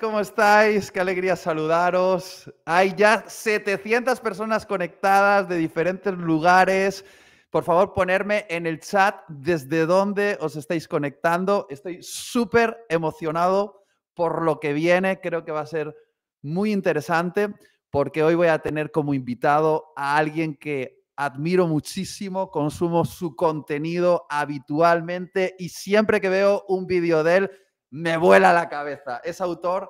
¿Cómo estáis? Qué alegría saludaros. Hay ya 700 personas conectadas de diferentes lugares. Por favor, ponerme en el chat desde dónde os estáis conectando. Estoy súper emocionado por lo que viene. Creo que va a ser muy interesante porque hoy voy a tener como invitado a alguien que admiro muchísimo, consumo su contenido habitualmente y siempre que veo un vídeo de él me vuela la cabeza. Es autor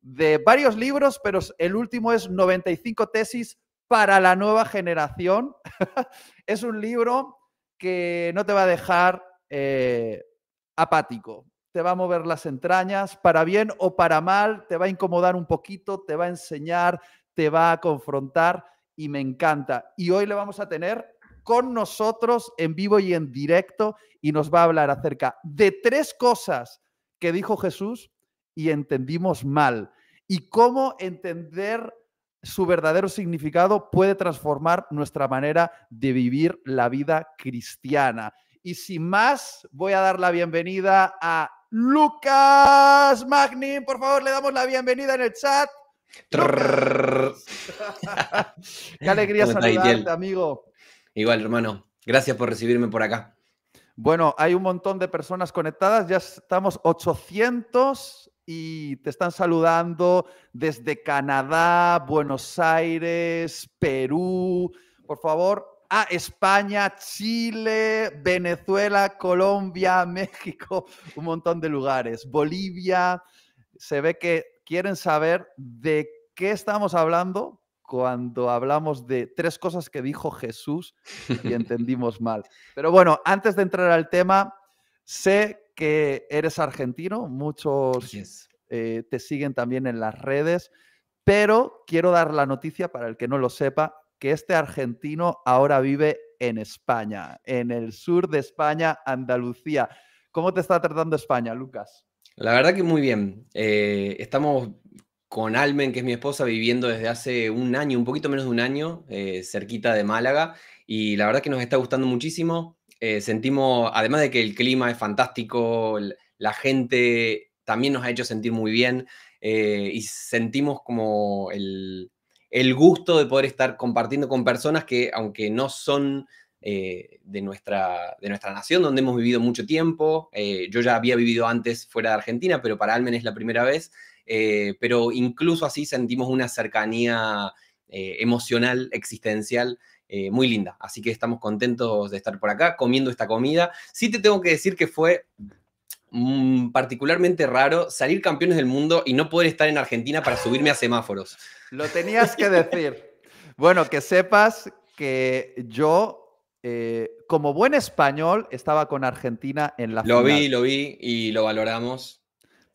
de varios libros, pero el último es 95 tesis para la nueva generación. es un libro que no te va a dejar eh, apático. Te va a mover las entrañas, para bien o para mal, te va a incomodar un poquito, te va a enseñar, te va a confrontar y me encanta. Y hoy le vamos a tener con nosotros en vivo y en directo y nos va a hablar acerca de tres cosas dijo Jesús y entendimos mal. Y cómo entender su verdadero significado puede transformar nuestra manera de vivir la vida cristiana. Y sin más, voy a dar la bienvenida a Lucas Magnin. Por favor, le damos la bienvenida en el chat. Qué alegría saludarte, amigo. Igual, hermano. Gracias por recibirme por acá. Bueno, hay un montón de personas conectadas, ya estamos 800 y te están saludando desde Canadá, Buenos Aires, Perú, por favor. a España, Chile, Venezuela, Colombia, México, un montón de lugares. Bolivia, se ve que quieren saber de qué estamos hablando, cuando hablamos de tres cosas que dijo Jesús y entendimos mal. Pero bueno, antes de entrar al tema, sé que eres argentino, muchos eh, te siguen también en las redes, pero quiero dar la noticia para el que no lo sepa, que este argentino ahora vive en España, en el sur de España, Andalucía. ¿Cómo te está tratando España, Lucas? La verdad que muy bien. Eh, estamos con Almen, que es mi esposa, viviendo desde hace un año, un poquito menos de un año, eh, cerquita de Málaga, y la verdad que nos está gustando muchísimo. Eh, sentimos, además de que el clima es fantástico, la gente también nos ha hecho sentir muy bien eh, y sentimos como el, gusto de poder estar compartiendo con personas que, aunque no son de, nuestra, de nuestra nación, donde hemos vivido mucho tiempo, yo ya había vivido antes fuera de Argentina, pero para Almen es la primera vez, eh, pero incluso así sentimos una cercanía eh, emocional, existencial. Eh, muy linda, así que estamos contentos de estar por acá comiendo esta comida. Sí te tengo que decir que fue mm, particularmente raro salir campeones del mundo y no poder estar en Argentina para subirme a semáforos. Lo tenías que decir. bueno, que sepas que yo como buen español, estaba con Argentina en la final. Lo vi, lo vi y lo valoramos.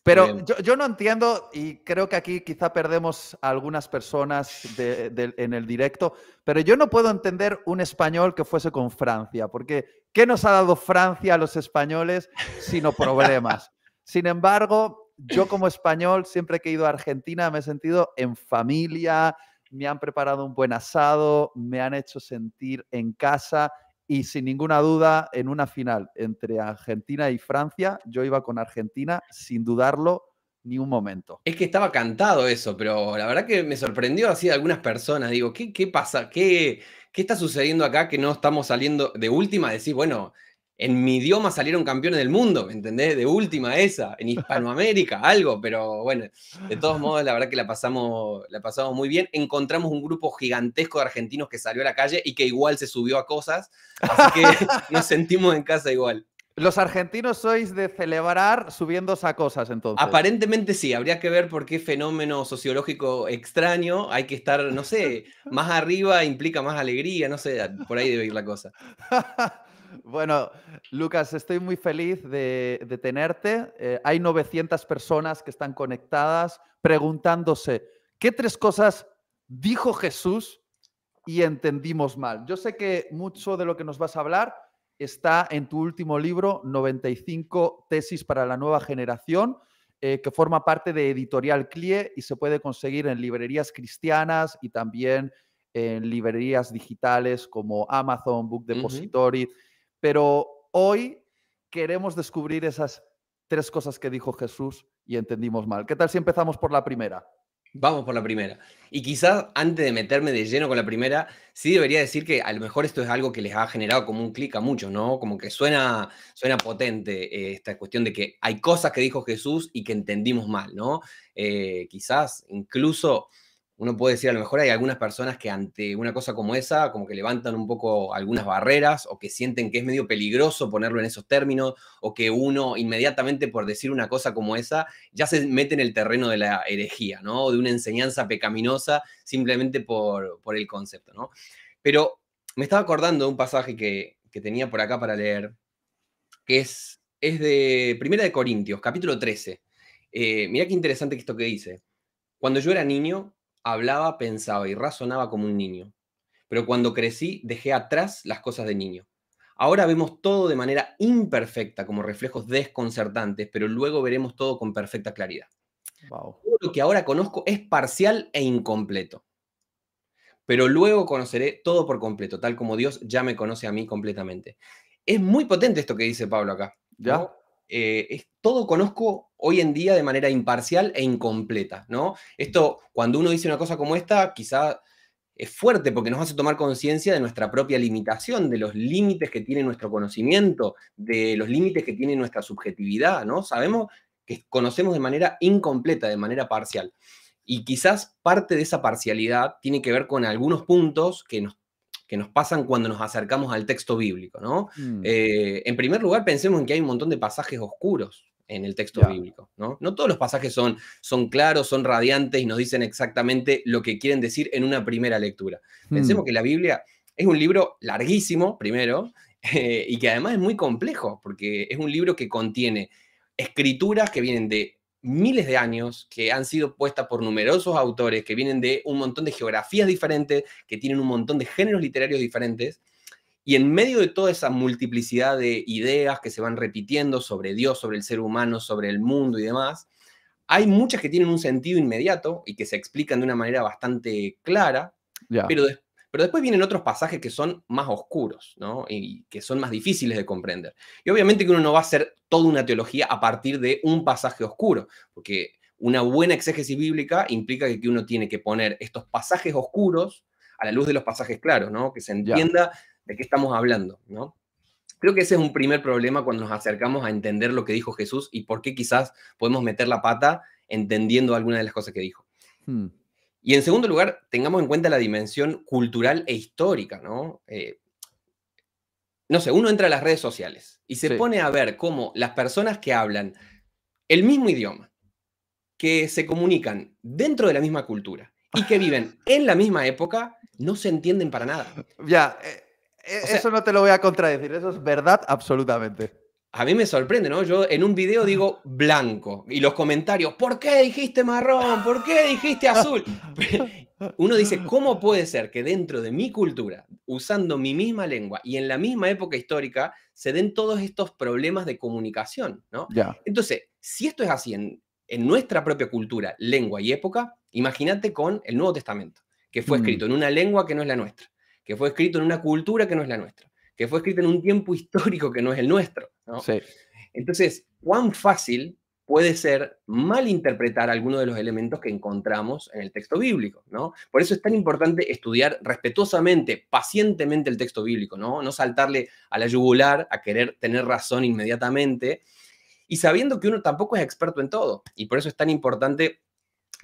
Pero yo, no entiendo, y creo que aquí quizá perdemos a algunas personas en el directo, pero yo no puedo entender un español que fuese con Francia, porque ¿qué nos ha dado Francia a los españoles sino problemas? Sin embargo, yo como español, siempre que he ido a Argentina, me he sentido en familia, me han preparado un buen asado, me han hecho sentir en casa y sin ninguna duda, en una final entre Argentina y Francia, yo iba con Argentina sin dudarlo ni un momento. Es que estaba cantado eso, pero la verdad que me sorprendió así algunas personas. Digo, ¿qué, qué pasa? ¿Qué, ¿Qué está sucediendo acá que no estamos saliendo de última? Decir, bueno, en mi idioma salieron campeones del mundo, ¿me entendés? De última esa, en Hispanoamérica, algo, pero bueno, de todos modos, la verdad que la pasamos, la pasamos muy bien. Encontramos un grupo gigantesco de argentinos que salió a la calle y que igual se subió a cosas, así que nos sentimos en casa igual. Los argentinos sois de celebrar subiéndose a cosas, entonces. Aparentemente sí, habría que ver por qué fenómeno sociológico extraño hay que estar, no sé, más arriba implica más alegría, no sé, por ahí debe ir la cosa. Bueno, Lucas, estoy muy feliz de, tenerte. Eh, hay 900 personas que están conectadas preguntándose, ¿qué tres cosas dijo Jesús y entendimos mal? Yo sé que mucho de lo que nos vas a hablar está en tu último libro, 95 tesis para la nueva generación, eh, que forma parte de Editorial CLIE y se puede conseguir en librerías cristianas y también en librerías digitales como Amazon, Book Depository. Pero hoy queremos descubrir esas tres cosas que dijo Jesús y entendimos mal. ¿Qué tal si empezamos por la primera? Vamos por la primera. Y quizás antes de meterme de lleno con la primera, sí debería decir que a lo mejor esto es algo que les ha generado como un clic a muchos, ¿no? Como que suena, suena potente eh, esta cuestión de que hay cosas que dijo Jesús y que entendimos mal, ¿no? Eh, quizás incluso uno puede decir, a lo mejor hay algunas personas que ante una cosa como esa, como que levantan un poco algunas barreras o que sienten que es medio peligroso ponerlo en esos términos o que uno inmediatamente por decir una cosa como esa ya se mete en el terreno de la herejía, ¿no? O de una enseñanza pecaminosa simplemente por, el concepto, ¿no? Pero me estaba acordando de un pasaje que, tenía por acá para leer, que es, es de Primera de Corintios, capítulo 13. Eh, mirá qué interesante que esto que dice. Cuando yo era niño, hablaba, pensaba y razonaba como un niño. Pero cuando crecí dejé atrás las cosas de niño. Ahora vemos todo de manera imperfecta, como reflejos desconcertantes, pero luego veremos todo con perfecta claridad. lo que ahora conozco es parcial e incompleto. Pero luego conoceré todo por completo, tal como Dios ya me conoce a mí completamente. Es muy potente esto que dice Pablo acá. Eh, es, todo conozco hoy en día de manera imparcial e incompleta, ¿no? Esto, cuando uno dice una cosa como esta, quizá es fuerte porque nos hace tomar conciencia de nuestra propia limitación, de los límites que tiene nuestro conocimiento, de los límites que tiene nuestra subjetividad, ¿no? Sabemos que conocemos de manera incompleta, de manera parcial. Y quizás parte de esa parcialidad tiene que ver con algunos puntos que nos que nos pasan cuando nos acercamos al texto bíblico, ¿no? Mm. Eh, en primer lugar, pensemos en que hay un montón de pasajes oscuros en el texto bíblico, ¿no? todos los pasajes son, son claros, son radiantes y nos dicen exactamente lo que quieren decir en una primera lectura. Mm. Pensemos que la Biblia es un libro larguísimo, primero, eh, y que además es muy complejo, porque es un libro que contiene escrituras que vienen de miles de años, que han sido puestas por numerosos autores, que vienen de un montón de geografías diferentes, que tienen un montón de géneros literarios diferentes, y en medio de toda esa multiplicidad de ideas que se van repitiendo sobre Dios, sobre el ser humano, sobre el mundo y demás, hay muchas que tienen un sentido inmediato y que se explican de una manera bastante clara, pero después pero después vienen otros pasajes que son más oscuros, ¿no? Y que son más difíciles de comprender. Y obviamente que uno no va a hacer toda una teología a partir de un pasaje oscuro, porque una buena exégesis bíblica implica que uno tiene que poner estos pasajes oscuros a la luz de los pasajes claros, ¿no? Que se entienda de qué estamos hablando, ¿no? Creo que ese es un primer problema cuando nos acercamos a entender lo que dijo Jesús y por qué quizás podemos meter la pata entendiendo alguna de las cosas que dijo. Hmm. Y en segundo lugar, tengamos en cuenta la dimensión cultural e histórica, ¿no? Eh, no sé, uno entra a las redes sociales y se pone a ver cómo las personas que hablan el mismo idioma, que se comunican dentro de la misma cultura y que viven en la misma época, no se entienden para nada. Ya, eh, eh, eso no te lo voy a contradecir, eso es verdad absolutamente a mí me sorprende, ¿no? Yo en un video digo blanco y los comentarios, ¿por qué dijiste marrón? ¿Por qué dijiste azul? Uno dice, ¿cómo puede ser que dentro de mi cultura, usando mi misma lengua y en la misma época histórica, se den todos estos problemas de comunicación, ¿no? Entonces, si esto es así en, nuestra propia cultura, lengua y época, imagínate con el Nuevo Testamento, que fue mm. escrito en una lengua que no es la nuestra, que fue escrito en una cultura que no es la nuestra que fue escrita en un tiempo histórico que no es el nuestro. Entonces, cuán fácil puede ser malinterpretar algunos de los elementos que encontramos en el texto bíblico, ¿no? Por eso es tan importante estudiar respetuosamente, pacientemente el texto bíblico, ¿no? No saltarle a la yugular, a querer tener razón inmediatamente, y sabiendo que uno tampoco es experto en todo, y por eso es tan importante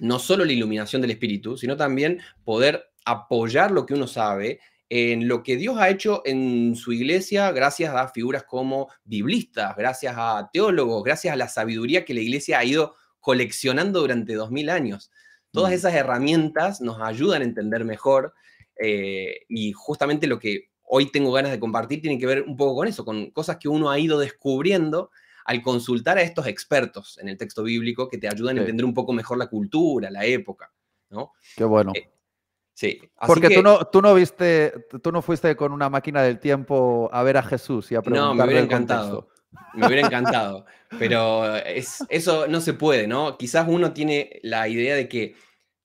no solo la iluminación del espíritu, sino también poder apoyar lo que uno sabe en lo que Dios ha hecho en su iglesia gracias a figuras como biblistas, gracias a teólogos, gracias a la sabiduría que la iglesia ha ido coleccionando durante dos mil años. Todas mm. esas herramientas nos ayudan a entender mejor eh, y justamente lo que hoy tengo ganas de compartir tiene que ver un poco con eso, con cosas que uno ha ido descubriendo al consultar a estos expertos en el texto bíblico que te ayudan a entender un poco mejor la cultura, la época. ¿no? Qué bueno. Eh, Sí. Porque tú, no, tú no viste, tú no fuiste con una máquina del tiempo a ver a Jesús y a preguntarle. No, me hubiera encantado. Me hubiera encantado. Pero es, eso no se puede, ¿no? Quizás uno tiene la idea de que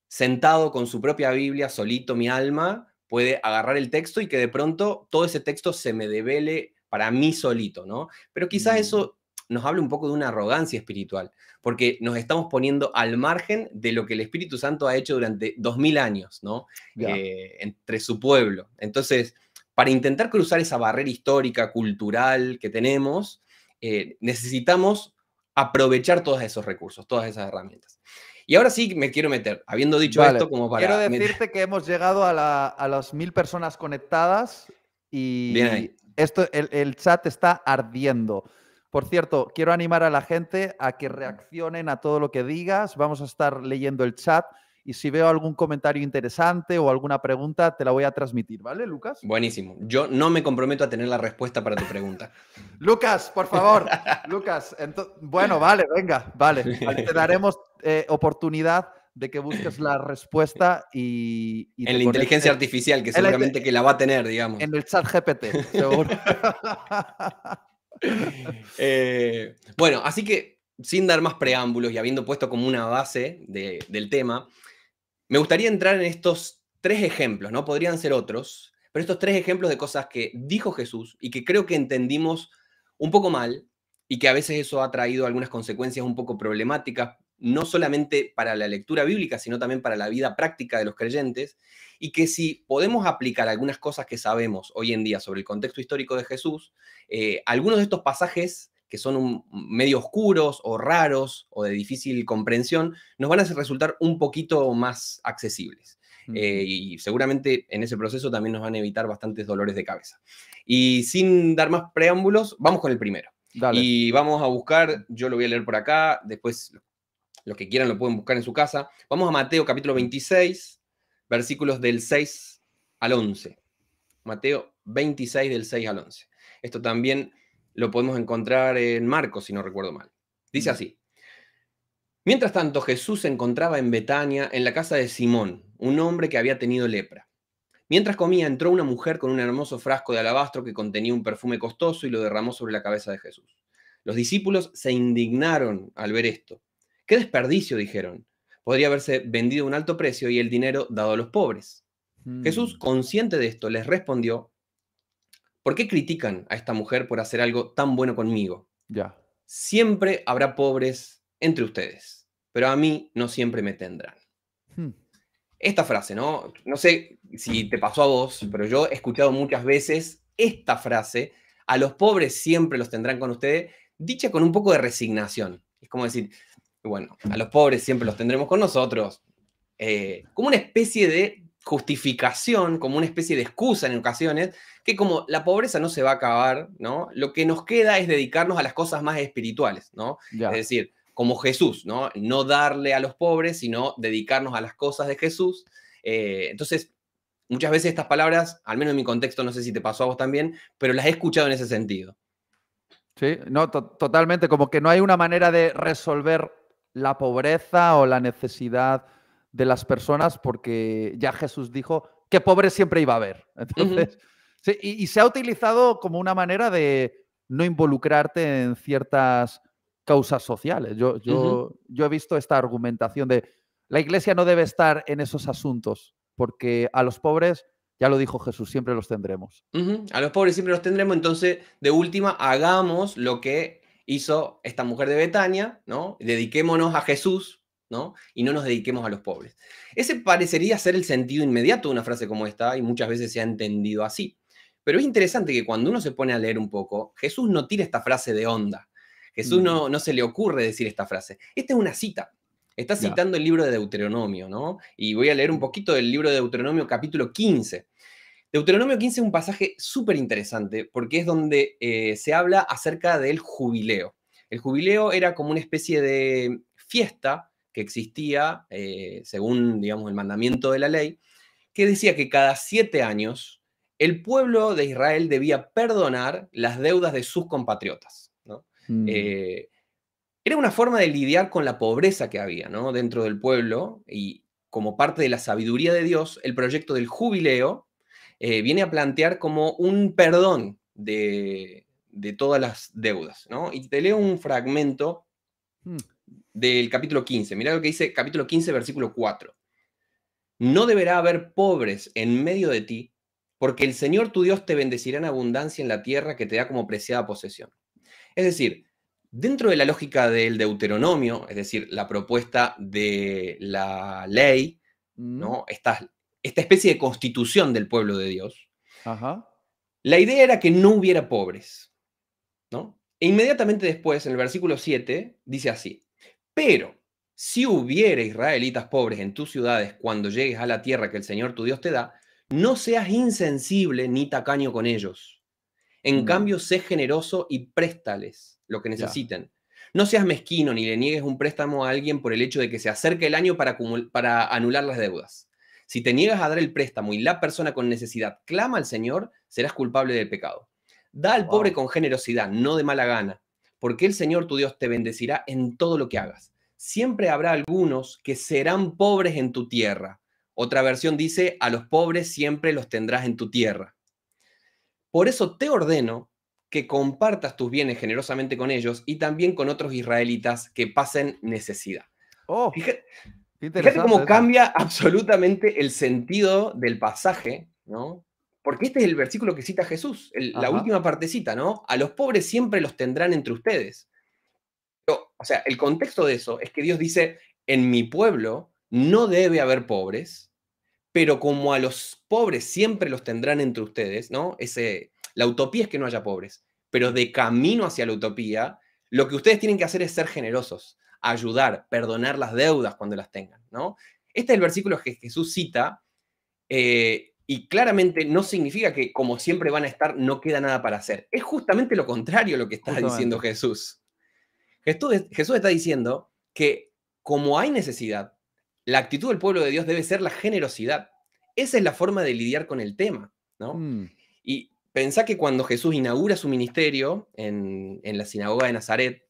sentado con su propia Biblia, solito mi alma, puede agarrar el texto y que de pronto todo ese texto se me devele para mí solito, ¿no? Pero quizás mm. eso nos habla un poco de una arrogancia espiritual, porque nos estamos poniendo al margen de lo que el Espíritu Santo ha hecho durante dos mil años, ¿no? Eh, entre su pueblo. Entonces, para intentar cruzar esa barrera histórica, cultural que tenemos, eh, necesitamos aprovechar todos esos recursos, todas esas herramientas. Y ahora sí me quiero meter, habiendo dicho esto como para... Quiero decirte que hemos llegado a, las mil personas conectadas y esto, el, el chat está ardiendo. Por cierto, quiero animar a la gente a que reaccionen a todo lo que digas. Vamos a estar leyendo el chat y si veo algún comentario interesante o alguna pregunta, te la voy a transmitir, ¿vale, Lucas? Buenísimo. Yo no me comprometo a tener la respuesta para tu pregunta. Lucas, por favor. Lucas, bueno, vale, venga, vale. Te daremos eh, oportunidad de que busques la respuesta y... y en la inteligencia artificial, que seguramente que la va a tener, digamos. En el chat GPT, seguro. Eh, bueno, así que sin dar más preámbulos y habiendo puesto como una base del tema, me gustaría entrar en estos tres ejemplos, ¿no? Podrían ser otros, pero estos tres ejemplos de cosas que dijo Jesús y que creo que entendimos un poco mal y que a veces eso ha traído algunas consecuencias un poco problemáticas no solamente para la lectura bíblica, sino también para la vida práctica de los creyentes, y que si podemos aplicar algunas cosas que sabemos hoy en día sobre el contexto histórico de Jesús, eh, algunos de estos pasajes que son medio oscuros o raros o de difícil comprensión, nos van a resultar un poquito más accesibles. Eh, y seguramente en ese proceso también nos van a evitar bastantes dolores de cabeza. Y sin dar más preámbulos, vamos con el primero. Y vamos a buscar, yo lo voy a leer por acá, después los que quieran lo pueden buscar en su casa. Vamos a Mateo capítulo 26, versículos del 6 al 11. Mateo 26 del 6 al 11. Esto también lo podemos encontrar en Marcos, si no recuerdo mal. Dice así. Mientras tanto, Jesús se encontraba en Betania, en la casa de Simón, un hombre que había tenido lepra. Mientras comía, entró una mujer con un hermoso frasco de alabastro que contenía un perfume costoso y lo derramó sobre la cabeza de Jesús. Los discípulos se indignaron al ver esto. Qué desperdicio, dijeron. Podría haberse vendido a un alto precio y el dinero dado a los pobres. Jesús, mm. consciente de esto, les respondió, ¿por qué critican a esta mujer por hacer algo tan bueno conmigo? Ya. Siempre habrá pobres entre ustedes, pero a mí no siempre me tendrán. Hmm. Esta frase, ¿no? No sé si te pasó a vos, pero yo he escuchado muchas veces esta frase, a los pobres siempre los tendrán con ustedes, dicha con un poco de resignación. Es como decir, bueno, a los pobres siempre los tendremos con nosotros. Eh, como una especie de justificación, como una especie de excusa en ocasiones, que como la pobreza no se va a acabar, ¿no? Lo que nos queda es dedicarnos a las cosas más espirituales, ¿no? Es decir, como Jesús, ¿no? No darle a los pobres, sino dedicarnos a las cosas de Jesús. Eh, entonces, muchas veces estas palabras, al menos en mi contexto, no sé si te pasó a vos también, pero las he escuchado en ese sentido. Sí, no, totalmente, como que no hay una manera de resolver la pobreza o la necesidad de las personas, porque ya Jesús dijo que pobres siempre iba a haber. sí, y, se ha utilizado como una manera de no involucrarte en ciertas causas sociales. Yo, yo, yo he visto esta argumentación de la iglesia no debe estar en esos asuntos, porque a los pobres ya lo dijo Jesús, siempre los tendremos. A los pobres siempre los tendremos, entonces de última hagamos lo que hizo esta mujer de Betania, ¿no? Dediquémonos a Jesús, ¿no? Y no nos dediquemos a los pobres. Ese parecería ser el sentido inmediato de una frase como esta y muchas veces se ha entendido así. Pero es interesante que cuando uno se pone a leer un poco, Jesús no tira esta frase de onda. Jesús no, no se le ocurre decir esta frase. Esta es una cita. Está citando el libro de Deuteronomio, ¿no? Y voy a leer un poquito del libro de Deuteronomio capítulo 15. Deuteronomio 15 es un pasaje súper interesante porque es donde eh, se habla acerca del jubileo. El jubileo era como una especie de fiesta que existía, eh, según digamos, el mandamiento de la ley, que decía que cada siete años el pueblo de Israel debía perdonar las deudas de sus compatriotas. Mm. Eh, era una forma de lidiar con la pobreza que había dentro del pueblo y como parte de la sabiduría de Dios, el proyecto del jubileo eh, viene a plantear como un perdón de, de todas las deudas, ¿no? Y te leo un fragmento hmm. del capítulo 15. Mira lo que dice capítulo 15, versículo 4. No deberá haber pobres en medio de ti, porque el Señor tu Dios te bendecirá en abundancia en la tierra que te da como preciada posesión. Es decir, dentro de la lógica del Deuteronomio, es decir, la propuesta de la ley, ¿no? Estás esta especie de constitución del pueblo de Dios, la idea era que no hubiera pobres. ¿no? E inmediatamente después, en el versículo 7, dice así, pero si hubiera israelitas pobres en tus ciudades cuando llegues a la tierra que el Señor tu Dios te da, no seas insensible ni tacaño con ellos. En mm. cambio, sé generoso y préstales lo que necesiten. No seas mezquino ni le niegues un préstamo a alguien por el hecho de que se acerque el año para anular las deudas. Si te niegas a dar el préstamo y la persona con necesidad clama al Señor, serás culpable del pecado. Da al pobre con generosidad, no de mala gana, porque el Señor tu Dios te bendecirá en todo lo que hagas. Siempre habrá algunos que serán pobres en tu tierra. Otra versión dice, a los pobres siempre los tendrás en tu tierra. Por eso te ordeno que compartas tus bienes generosamente con ellos y también con otros israelitas que pasen necesidad. Oh. Fíjate, Fíjate cómo cambia absolutamente el sentido del pasaje, ¿no? Porque este es el versículo que cita Jesús, la última partecita, ¿no? A los pobres siempre los tendrán entre ustedes. o sea, el contexto de eso es que Dios dice, en mi pueblo no debe haber pobres, pero como a los pobres siempre los tendrán entre ustedes, ¿no? la utopía es que no haya pobres, pero de camino hacia la utopía, lo que ustedes tienen que hacer es ser generosos ayudar, perdonar las deudas cuando las tengan, ¿no? Este es el versículo que Jesús cita eh, y claramente no significa que como siempre van a estar, no queda nada para hacer. Es justamente lo contrario lo que está diciendo Jesús. Jesús. está diciendo que como hay necesidad, la actitud del pueblo de Dios debe ser la generosidad. Esa es la forma de lidiar con el tema, mm. Y pensá que cuando Jesús inaugura su ministerio en la sinagoga de Nazaret,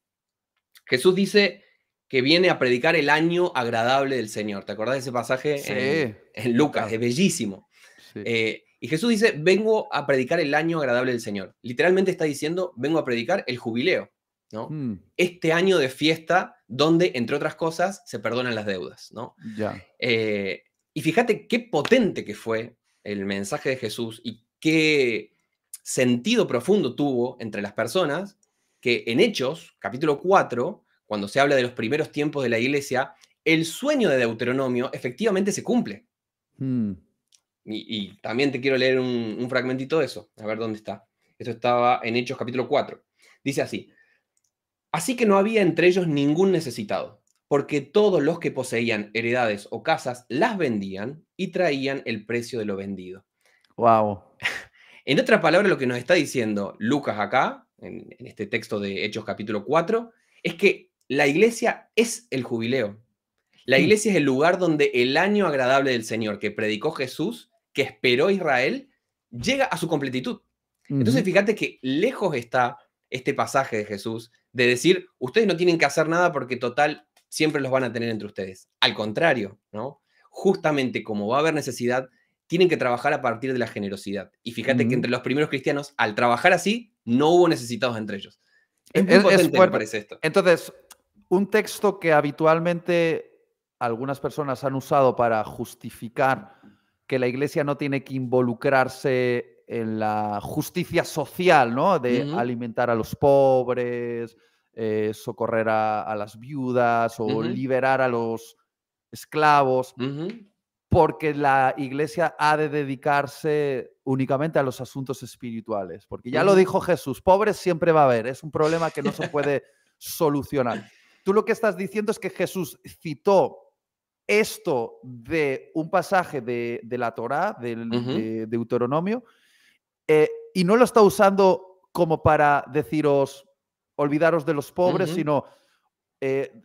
Jesús dice, que viene a predicar el año agradable del Señor. ¿Te acordás de ese pasaje en, Lucas? Es bellísimo. Eh, y Jesús dice, vengo a predicar el año agradable del Señor. Literalmente está diciendo, vengo a predicar el jubileo, ¿no? Mm. Este año de fiesta donde, entre otras cosas, se perdonan las deudas, eh, y fíjate qué potente que fue el mensaje de Jesús y qué sentido profundo tuvo entre las personas que en Hechos, capítulo 4, cuando se habla de los primeros tiempos de la iglesia, el sueño de Deuteronomio efectivamente se cumple. Hmm. Y, también te quiero leer un, fragmentito de eso, a ver dónde está. Esto estaba en Hechos capítulo 4. Dice así, así que no había entre ellos ningún necesitado, porque todos los que poseían heredades o casas las vendían y traían el precio de lo vendido. Wow. En otras palabras, lo que nos está diciendo Lucas acá, en, en este texto de Hechos capítulo 4, es que la iglesia es el jubileo. La iglesia es el lugar donde el año agradable del Señor que predicó Jesús, que esperó Israel, llega a su completitud. Entonces, fíjate que lejos está este pasaje de Jesús de decir, ustedes no tienen que hacer nada porque total siempre los van a tener entre ustedes. Al contrario, ¿no? Justamente como va a haber necesidad, tienen que trabajar a partir de la generosidad. Y fíjate que entre los primeros cristianos, al trabajar así, no hubo necesitados entre ellos. Es, muy parece esto. Entonces, un texto que habitualmente algunas personas han usado para justificar que la iglesia no tiene que involucrarse en la justicia social, ¿no? De alimentar a los pobres, eh, socorrer a, las viudas o liberar a los esclavos, porque la iglesia ha de dedicarse únicamente a los asuntos espirituales, porque ya lo dijo Jesús, pobres siempre va a haber, es un problema que no se puede solucionar. Tú lo que estás diciendo es que Jesús citó esto de un pasaje de, la Torá, del, de Deuteronomio, eh, y no lo está usando como para deciros, olvidaros de los pobres, sino eh,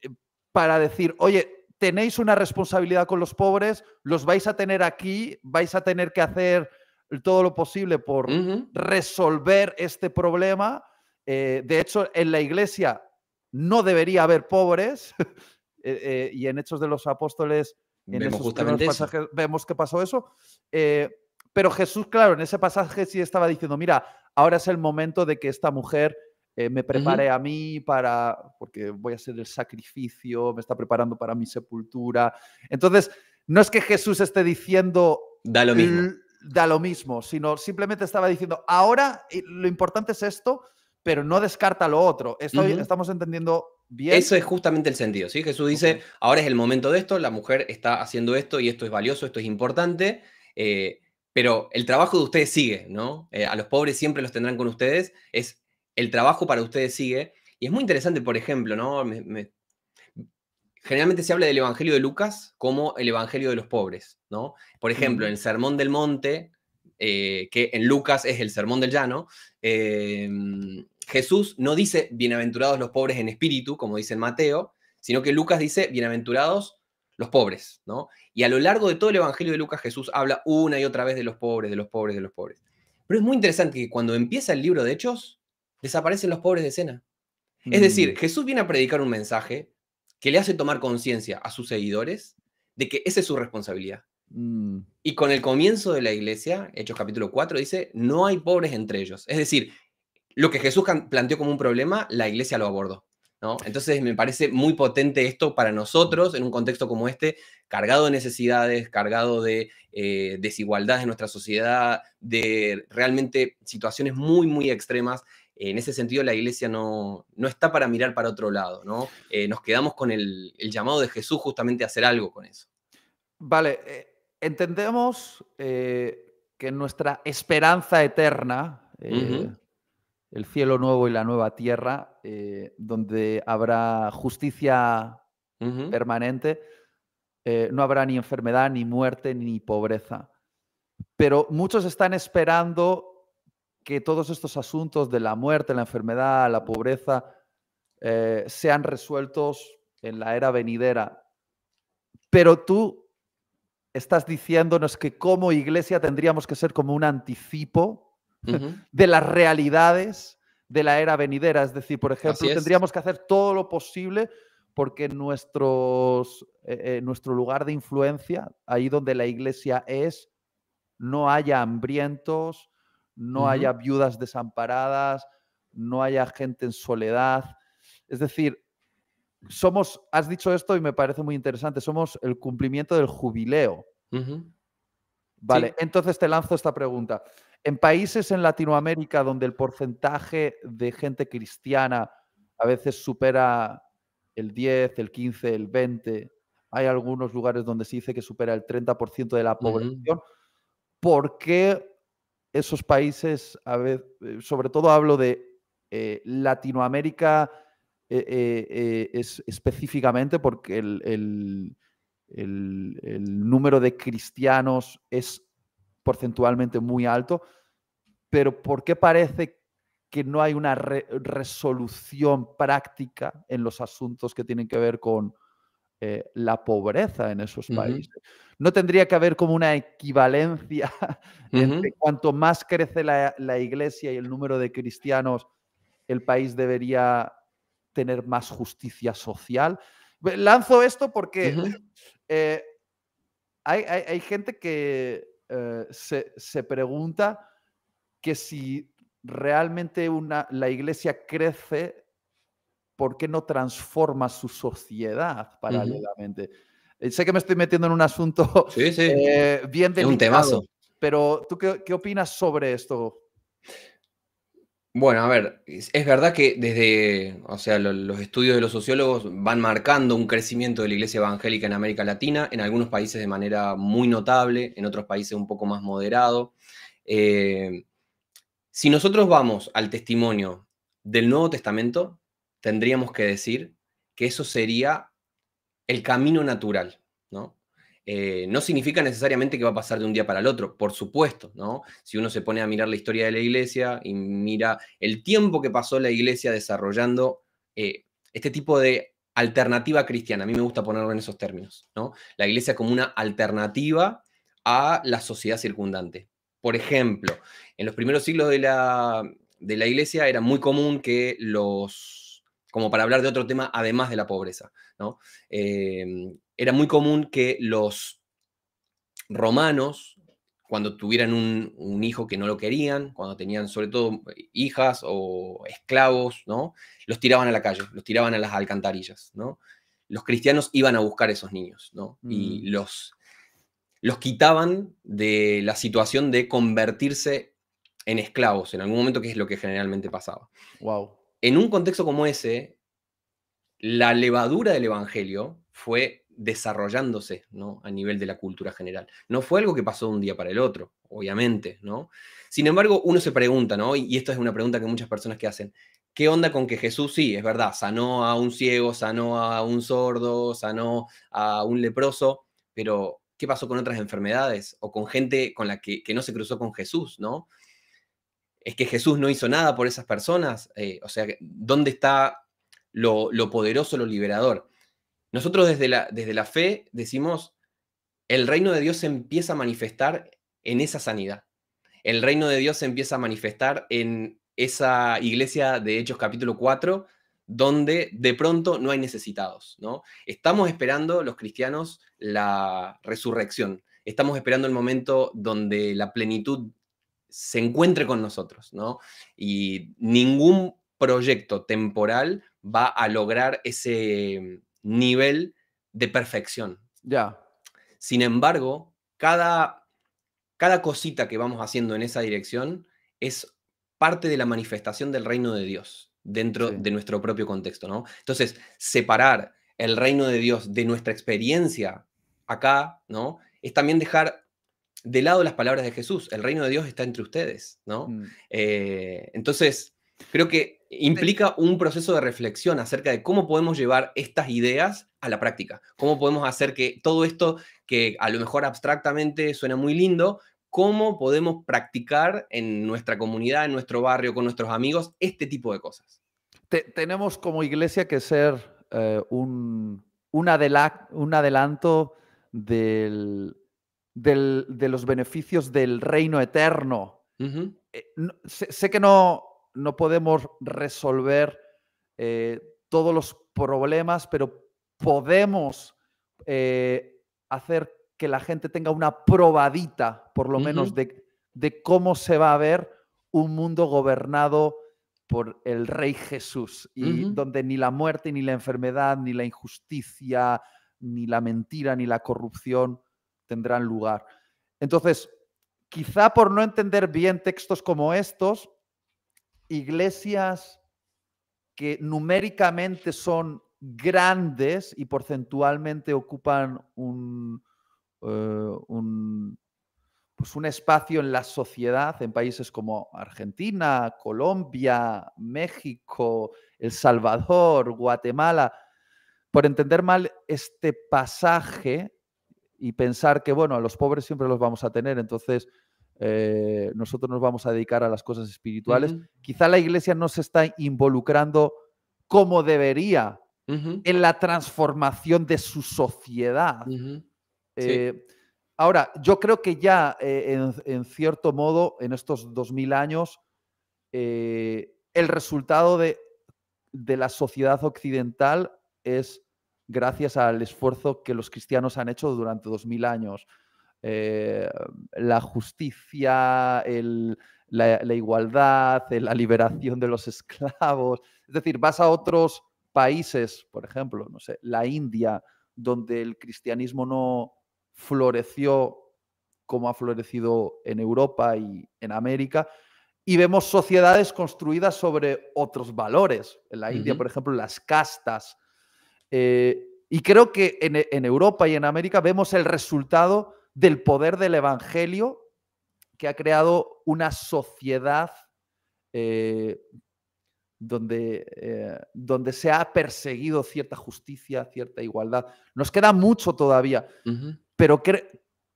eh, para decir, oye, tenéis una responsabilidad con los pobres, los vais a tener aquí, vais a tener que hacer todo lo posible por resolver este problema. de hecho, en la iglesia no debería haber pobres, eh, eh, y en Hechos de los Apóstoles, en vemos esos vemos que pasó eso. Eh, pero Jesús, claro, en ese pasaje sí estaba diciendo, mira, ahora es el momento de que esta mujer me prepare a mí para, porque voy a hacer el sacrificio, me está preparando para mi sepultura. Entonces, no es que Jesús esté diciendo... Da lo mismo. Da lo mismo, sino simplemente estaba diciendo, ahora lo importante es esto, pero no descarta lo otro. Estamos entendiendo bien. Eso es justamente el sentido, ¿sí? Jesús dice, ahora es el momento de esto, la mujer está haciendo esto y esto es valioso, esto es importante, eh, pero el trabajo de ustedes sigue, ¿no? Eh, a los pobres siempre los tendrán con ustedes, es el trabajo para ustedes sigue. Y es muy interesante, por ejemplo, ¿no? generalmente se habla del Evangelio de Lucas como el Evangelio de los pobres, ¿no? Por ejemplo, en el Sermón del Monte, eh, que en Lucas es el Sermón del Llano, em, Jesús no dice bienaventurados los pobres en espíritu, como dice en Mateo, sino que Lucas dice bienaventurados los pobres, ¿no? Y a lo largo de todo el Evangelio de Lucas Jesús habla una y otra vez de los pobres, de los pobres, de los pobres. Pero es muy interesante que cuando empieza el libro de Hechos, desaparecen los pobres de escena. Es decir, mm. Jesús viene a predicar un mensaje que le hace tomar conciencia a sus seguidores de que esa es su responsabilidad. Mm. Y con el comienzo de la iglesia, Hechos capítulo 4, dice, no hay pobres entre ellos. Es decir, lo que Jesús planteó como un problema, la iglesia lo abordó. ¿no? Entonces me parece muy potente esto para nosotros en un contexto como este, cargado de necesidades, cargado de desigualdad eh, desigualdades en nuestra sociedad, de realmente situaciones muy, muy extremas. En ese sentido, la iglesia no, está para mirar para otro lado, ¿no? Eh, nos quedamos con el, el llamado de Jesús justamente a hacer algo con eso. Vale, eh, entendemos que eh, que nuestra esperanza eterna, eh, el cielo nuevo y la nueva tierra, eh, donde habrá justicia permanente, no habrá ni enfermedad, ni muerte, ni pobreza. Pero muchos están esperando que todos estos asuntos de la muerte, la enfermedad, la pobreza, sean resueltos en la era venidera. Pero tú estás diciéndonos que como iglesia tendríamos que ser como un anticipo de las realidades de la era venidera. Es decir, por ejemplo, tendríamos que hacer todo lo posible porque eh, eh, nuestro lugar de influencia, ahí donde la iglesia es, no haya hambrientos, no haya viudas desamparadas, no haya gente en soledad. Es decir, somos, has dicho esto y me parece muy interesante, somos el cumplimiento del jubileo. Vale, entonces te lanzo esta pregunta. En países en Latinoamérica donde el porcentaje de gente cristiana a veces supera el 10, el 15, el 20, hay algunos lugares donde se dice que supera el 30% de la población, ¿por qué esos países, a eh, sobre todo hablo de eh, Latinoamérica, eh, eh, eh, es específicamente porque el, número de cristianos es porcentualmente muy alto, pero ¿por qué parece que no hay una resolución práctica en los asuntos que tienen que ver con la pobreza en esos países? No tendría que haber como una equivalencia entre cuanto más crece la, iglesia y el número de cristianos, el país debería tener más justicia social. Lanzo esto porque eh, hay, gente que eh, se, pregunta que si realmente una, la iglesia crece, ¿por qué no transforma su sociedad paralelamente? Eh, sé que me estoy metiendo en un asunto bien delicado, un temazo. pero ¿tú qué, qué opinas sobre esto? Bueno, a ver, es, verdad que desde, o sea, los estudios de los sociólogos van marcando un crecimiento de la iglesia evangélica en América Latina, en algunos países de manera muy notable, en otros países un poco más moderado. Eh, si nosotros vamos al testimonio del Nuevo Testamento, tendríamos que decir que eso sería el camino natural, ¿no? Eh, no significa necesariamente que va a pasar de un día para el otro, por supuesto, ¿no? Si uno se pone a mirar la historia de la iglesia y mira el tiempo que pasó la iglesia desarrollando eh, este tipo de alternativa cristiana, a mí me gusta ponerlo en esos términos, ¿no? La iglesia como una alternativa a la sociedad circundante. Por ejemplo, en los primeros siglos de la, de la iglesia era muy común que los, como para hablar de otro tema, además de la pobreza, ¿no? Eh, era muy común que los romanos, cuando tuvieran un, hijo que no lo querían, cuando tenían sobre todo hijas o esclavos, ¿no? Los tiraban a la calle, los tiraban a las alcantarillas, ¿no? Los cristianos iban a buscar a esos niños, Y mm. los, los quitaban de la situación de convertirse en esclavos en algún momento, que es lo que generalmente pasaba. Wow. En un contexto como ese, la levadura del evangelio fue desarrollándose ¿no? a nivel de la cultura general. No fue algo que pasó de un día para el otro, obviamente. ¿no? Sin embargo, uno se pregunta, ¿no? y esto es una pregunta que muchas personas que hacen, ¿qué onda con que Jesús, sí, es verdad, sanó a un ciego, sanó a un sordo, sanó a un leproso, pero ¿qué pasó con otras enfermedades o con gente con la que, no se cruzó con Jesús? ¿no? ¿Es que Jesús no hizo nada por esas personas? Eh, o sea, ¿dónde está lo poderoso, lo liberador? Nosotros desde la, desde la fe decimos, el reino de Dios se empieza a manifestar en esa sanidad. El reino de Dios se empieza a manifestar en esa iglesia de Hechos capítulo 4, donde de pronto no hay necesitados, ¿no? Estamos esperando los cristianos la resurrección, estamos esperando el momento donde la plenitud se encuentre con nosotros, ¿no? Y ningún proyecto temporal va a lograr ese, nivel de perfección. Ya. Sin embargo, cada, cada cosita que vamos haciendo en esa dirección es parte de la manifestación del reino de Dios dentro de nuestro propio contexto, ¿no? Entonces, separar el reino de Dios de nuestra experiencia acá, ¿no? Es también dejar de lado las palabras de Jesús. El reino de Dios está entre ustedes, ¿no? Mm. Eh, entonces, Creo que implica un proceso de reflexión acerca de cómo podemos llevar estas ideas a la práctica, cómo podemos hacer que todo esto que a lo mejor abstractamente suena muy lindo, cómo podemos practicar en nuestra comunidad, en nuestro barrio, con nuestros amigos, este tipo de cosas. tenemos como iglesia que ser eh, un, un, adelanto del, del, de los beneficios del reino eterno. Eh, sé que no, no podemos resolver eh, todos los problemas, pero podemos eh, hacer que la gente tenga una probadita, por lo menos, de, cómo se va a ver un mundo gobernado por el Rey Jesús, y donde ni la muerte, ni la enfermedad, ni la injusticia, ni la mentira, ni la corrupción tendrán lugar. Entonces, quizá por no entender bien textos como estos, iglesias que numéricamente son grandes y porcentualmente ocupan un, eh, pues un espacio en la sociedad en países como Argentina, Colombia, México, El Salvador, Guatemala. Por entender mal este pasaje y pensar que, bueno, a los pobres siempre los vamos a tener, entonces eh, nosotros nos vamos a dedicar a las cosas espirituales. Quizá la iglesia no se está involucrando como debería en la transformación de su sociedad. Eh, ahora, yo creo que ya eh, en, cierto modo, en estos 2000 años, el resultado de, de la sociedad occidental es gracias al esfuerzo que los cristianos han hecho durante 2000 años. Eh, la justicia, la, igualdad, eh, la liberación de los esclavos. Es decir, vas a otros países, por ejemplo, no sé, la India, donde el cristianismo no floreció como ha florecido en Europa y en América, y vemos sociedades construidas sobre otros valores. En la India, por ejemplo, las castas. Eh, y creo que en Europa y en América vemos el resultado del poder del Evangelio que ha creado una sociedad eh, donde, eh, donde, se ha perseguido cierta justicia, cierta igualdad. Nos queda mucho todavía, pero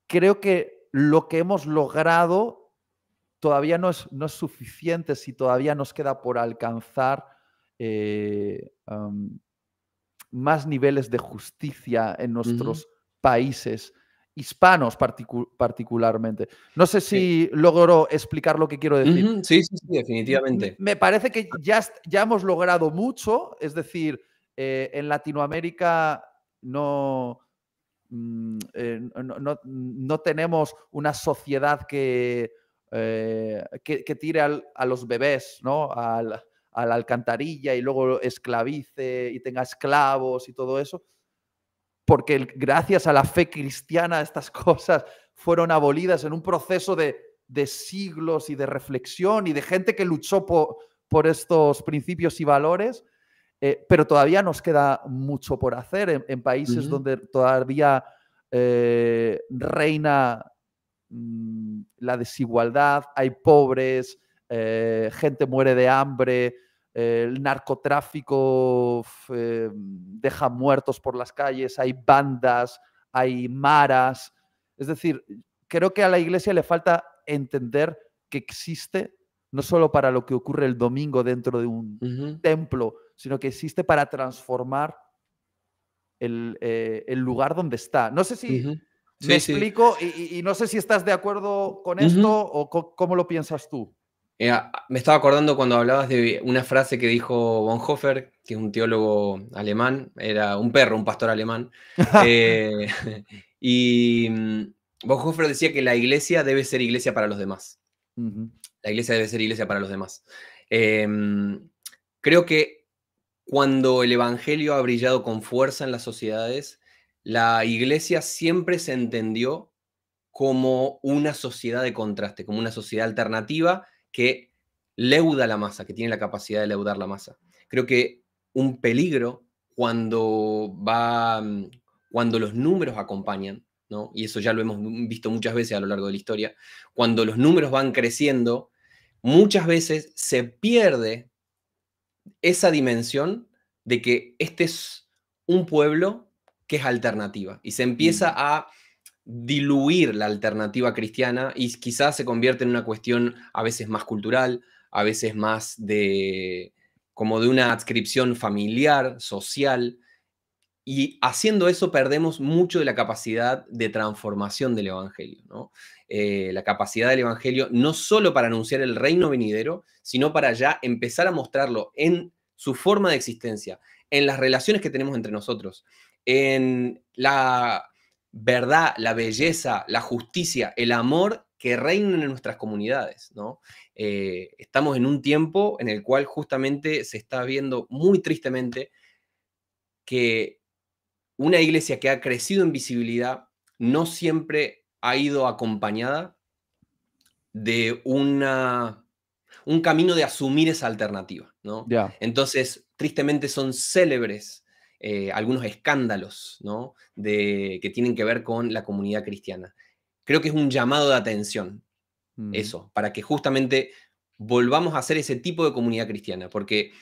creo que lo que hemos logrado todavía no es, no es suficiente si todavía nos queda por alcanzar eh, um, más niveles de justicia en nuestros países hispanos particularmente. No sé si logro explicar lo que quiero decir. sí, sí, sí, definitivamente. Me parece que ya, ya hemos logrado mucho, es decir, eh, en Latinoamérica mm, eh, no, no, tenemos una sociedad que, eh, que, tire a los bebés, ¿no? a la alcantarilla y luego esclavice y tenga esclavos y todo eso porque gracias a la fe cristiana estas cosas fueron abolidas en un proceso de, siglos y de reflexión y de gente que luchó por, estos principios y valores, eh, pero todavía nos queda mucho por hacer en, países donde todavía eh, reina mm, la desigualdad, hay pobres, eh, gente muere de hambre el narcotráfico em, deja muertos por las calles, hay bandas, hay maras. Es decir, creo que a la iglesia le falta entender que existe no solo para lo que ocurre el domingo dentro de un templo, sino que existe para transformar el, eh, lugar donde está. No sé si me explico y, no sé si estás de acuerdo con esto o cómo lo piensas tú me estaba acordando cuando hablabas de una frase que dijo Bonhoeffer, que es un teólogo alemán, era un perro, un pastor alemán. Eh, y mm, Bonhoeffer decía que la iglesia debe ser iglesia para los demás. La iglesia debe ser iglesia para los demás. Em, creo que cuando el Evangelio ha brillado con fuerza en las sociedades, la iglesia siempre se entendió como una sociedad de contraste, como una sociedad alternativa que leuda la masa, que tiene la capacidad de leudar la masa. Creo que un peligro cuando va, mm, cuando los números acompañan, ¿no? y eso ya lo hemos visto muchas veces a lo largo de la historia, cuando los números van creciendo, muchas veces se pierde esa dimensión de que este es un pueblo que es alternativa y se empieza mm. a diluir la alternativa cristiana y quizás se convierte en una cuestión a veces más cultural, a veces más de como de una adscripción familiar, social, y haciendo eso perdemos mucho de la capacidad de transformación del Evangelio, ¿no? Eh, la capacidad del Evangelio no solo para anunciar el reino venidero, sino para ya empezar a mostrarlo en su forma de existencia, en las relaciones que tenemos entre nosotros, en la verdad, la belleza, la justicia, el amor que reinan en nuestras comunidades. ¿no? Eh, estamos en un tiempo en el cual justamente se está viendo muy tristemente que una iglesia que ha crecido en visibilidad no siempre ha ido acompañada de una, un camino de asumir esa alternativa. ¿no? Entonces, tristemente son célebres eh, algunos escándalos ¿no? de, que tienen que ver con la comunidad cristiana. Creo que es un llamado de atención mm. eso, para que justamente volvamos a ser ese tipo de comunidad cristiana, porque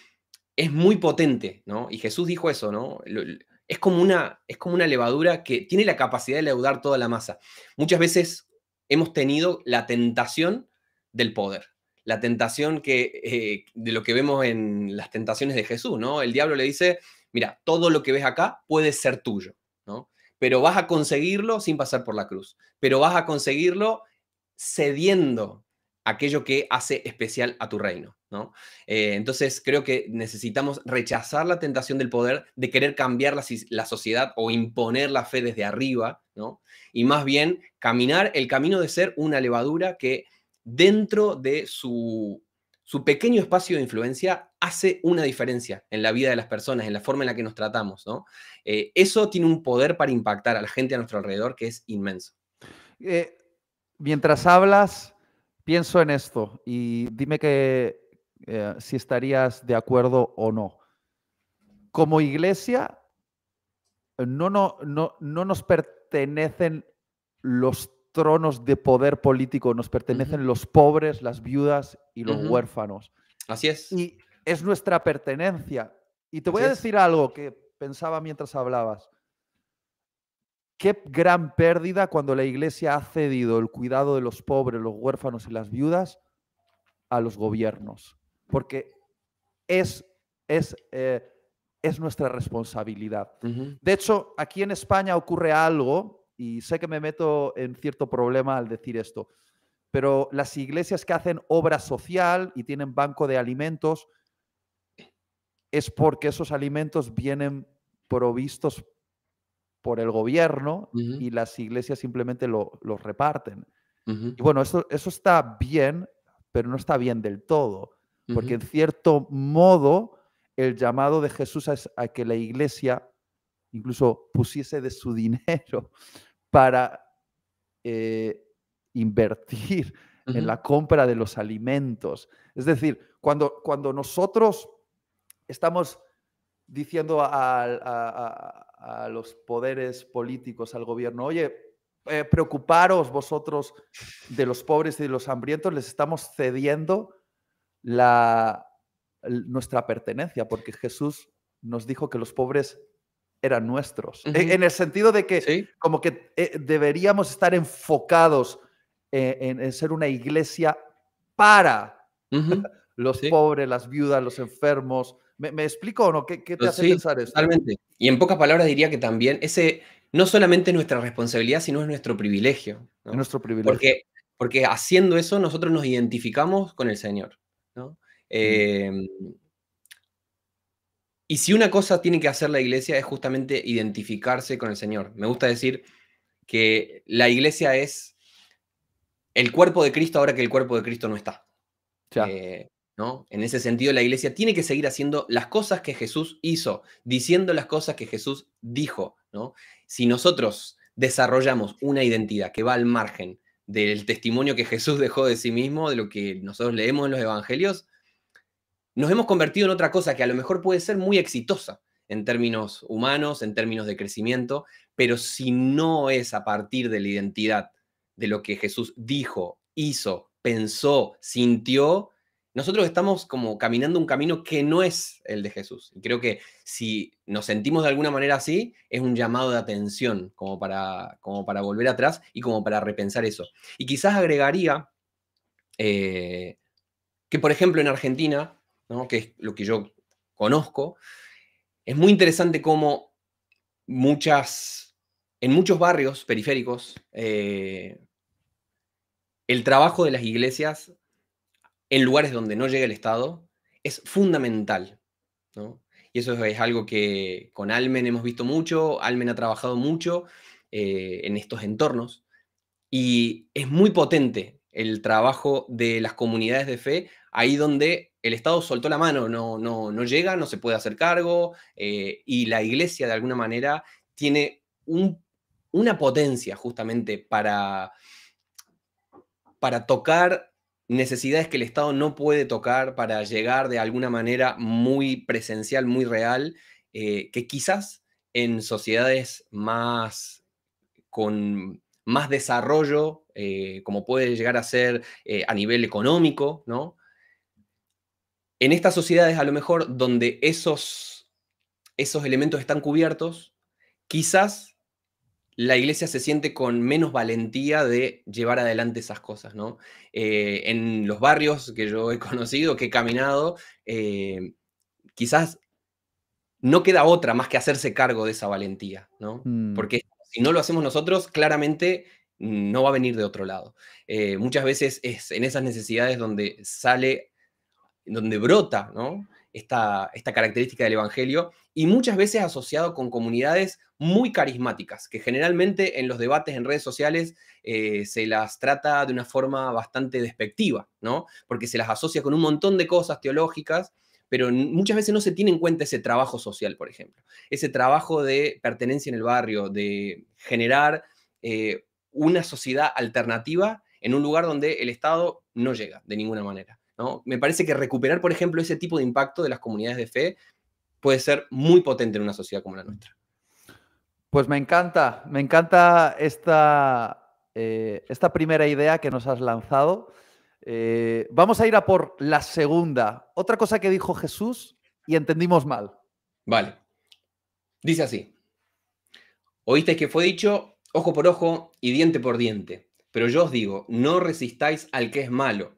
es muy potente, ¿no? Y Jesús dijo eso, ¿no? Es como una, es como una levadura que tiene la capacidad de leudar toda la masa. Muchas veces hemos tenido la tentación del poder, la tentación que, eh, de lo que vemos en las tentaciones de Jesús, ¿no? El diablo le dice, mira, todo lo que ves acá puede ser tuyo, ¿no? Pero vas a conseguirlo sin pasar por la cruz, pero vas a conseguirlo cediendo aquello que hace especial a tu reino. ¿no? Eh, entonces creo que necesitamos rechazar la tentación del poder de querer cambiar la, la, sociedad o imponer la fe desde arriba, ¿no? y más bien caminar el camino de ser una levadura que dentro de su su pequeño espacio de influencia hace una diferencia en la vida de las personas, en la forma en la que nos tratamos, eh, eso tiene un poder para impactar a la gente a nuestro alrededor que es inmenso. Eh, mientras hablas, pienso en esto y dime que eh, si estarías de acuerdo o no. Como iglesia, no, no, no, no nos pertenecen los tronos de poder político nos pertenecen los pobres, las viudas y los huérfanos. Así es. Y es nuestra pertenencia. Y te voy a decir algo que pensaba mientras hablabas. Qué gran pérdida cuando la Iglesia ha cedido el cuidado de los pobres, los huérfanos y las viudas a los gobiernos. Porque es, es, eh, es nuestra responsabilidad. De hecho, aquí en España ocurre algo y sé que me meto en cierto problema al decir esto, pero las iglesias que hacen obra social y tienen banco de alimentos, es porque esos alimentos vienen provistos por el gobierno y las iglesias simplemente los reparten. Y bueno, eso, está bien, pero no está bien del todo, porque en cierto modo el llamado de Jesús es a que la iglesia incluso pusiese de su dinero para eh, invertir en la compra de los alimentos. Es decir, cuando, cuando nosotros estamos diciendo a, los poderes políticos, al gobierno, oye, eh, preocuparos vosotros de los pobres y de los hambrientos, les estamos cediendo la, nuestra pertenencia, porque Jesús nos dijo que los pobres eran nuestros. E, en el sentido de que como que eh, deberíamos estar enfocados eh, en, ser una iglesia para los pobres, las viudas, los enfermos. ¿Me, explico o no? ¿Qué, qué te pues hace pensar eso? Totalmente. Y en pocas palabras diría que también ese no solamente nuestra responsabilidad, sino es nuestro privilegio. nuestro privilegio. Porque, haciendo eso nosotros nos identificamos con el Señor. ¿no? Y si una cosa tiene que hacer la iglesia es justamente identificarse con el Señor. Me gusta decir que la iglesia es el cuerpo de Cristo ahora que el cuerpo de Cristo no está. Eh, ¿no? En ese sentido, la iglesia tiene que seguir haciendo las cosas que Jesús hizo, diciendo las cosas que Jesús dijo. ¿no? Si nosotros desarrollamos una identidad que va al margen del testimonio que Jesús dejó de sí mismo, de lo que nosotros leemos en los evangelios, nos hemos convertido en otra cosa que a lo mejor puede ser muy exitosa en términos humanos, en términos de crecimiento, pero si no es a partir de la identidad, de lo que Jesús dijo, hizo, pensó, sintió, nosotros estamos como caminando un camino que no es el de Jesús. creo que si nos sentimos de alguna manera así, es un llamado de atención, como para, como para volver atrás y como para repensar eso. Y quizás agregaría eh, que, por ejemplo, en Argentina, que es lo que yo conozco, es muy interesante cómo muchas, en muchos barrios periféricos, eh, el trabajo de las iglesias en lugares donde no llega el Estado es fundamental. Y eso es algo que con Almen hemos visto mucho, Almen ha trabajado mucho eh, en estos entornos y es muy potente el trabajo de las comunidades de fe, ahí donde el Estado soltó la mano, no, no, llega, no se puede hacer cargo, eh, y la iglesia de alguna manera tiene una potencia justamente para, para tocar necesidades que el Estado no puede tocar, para llegar de alguna manera muy presencial, muy real, eh, que quizás en sociedades más con más desarrollo eh, como puede llegar a ser eh, a nivel económico, ¿no? En estas sociedades a lo mejor donde esos, esos elementos están cubiertos, quizás la iglesia se siente con menos valentía de llevar adelante esas cosas, ¿no? Eh, en los barrios que yo he conocido, que he caminado, quizás no queda otra más que hacerse cargo de esa valentía, ¿no? Mm. Porque si no lo hacemos nosotros, claramente no va a venir de otro lado. Eh, muchas veces es en esas necesidades donde sale, donde brota ¿no? esta, característica del Evangelio y muchas veces asociado con comunidades muy carismáticas, que generalmente en los debates en redes sociales eh, se las trata de una forma bastante despectiva, ¿no? porque se las asocia con un montón de cosas teológicas pero muchas veces no se tiene en cuenta ese trabajo social, por ejemplo, ese trabajo de pertenencia en el barrio, de generar eh, una sociedad alternativa en un lugar donde el Estado no llega de ninguna manera. ¿no? Me parece que recuperar, por ejemplo, ese tipo de impacto de las comunidades de fe puede ser muy potente en una sociedad como la nuestra. Pues me encanta, me encanta esta, eh, esta primera idea que nos has lanzado. Eh, vamos a ir a por la segunda. Otra cosa que dijo Jesús y entendimos mal. Vale. Dice así. Oíste que fue dicho, ojo por ojo y diente por diente. Pero yo os digo, no resistáis al que es malo.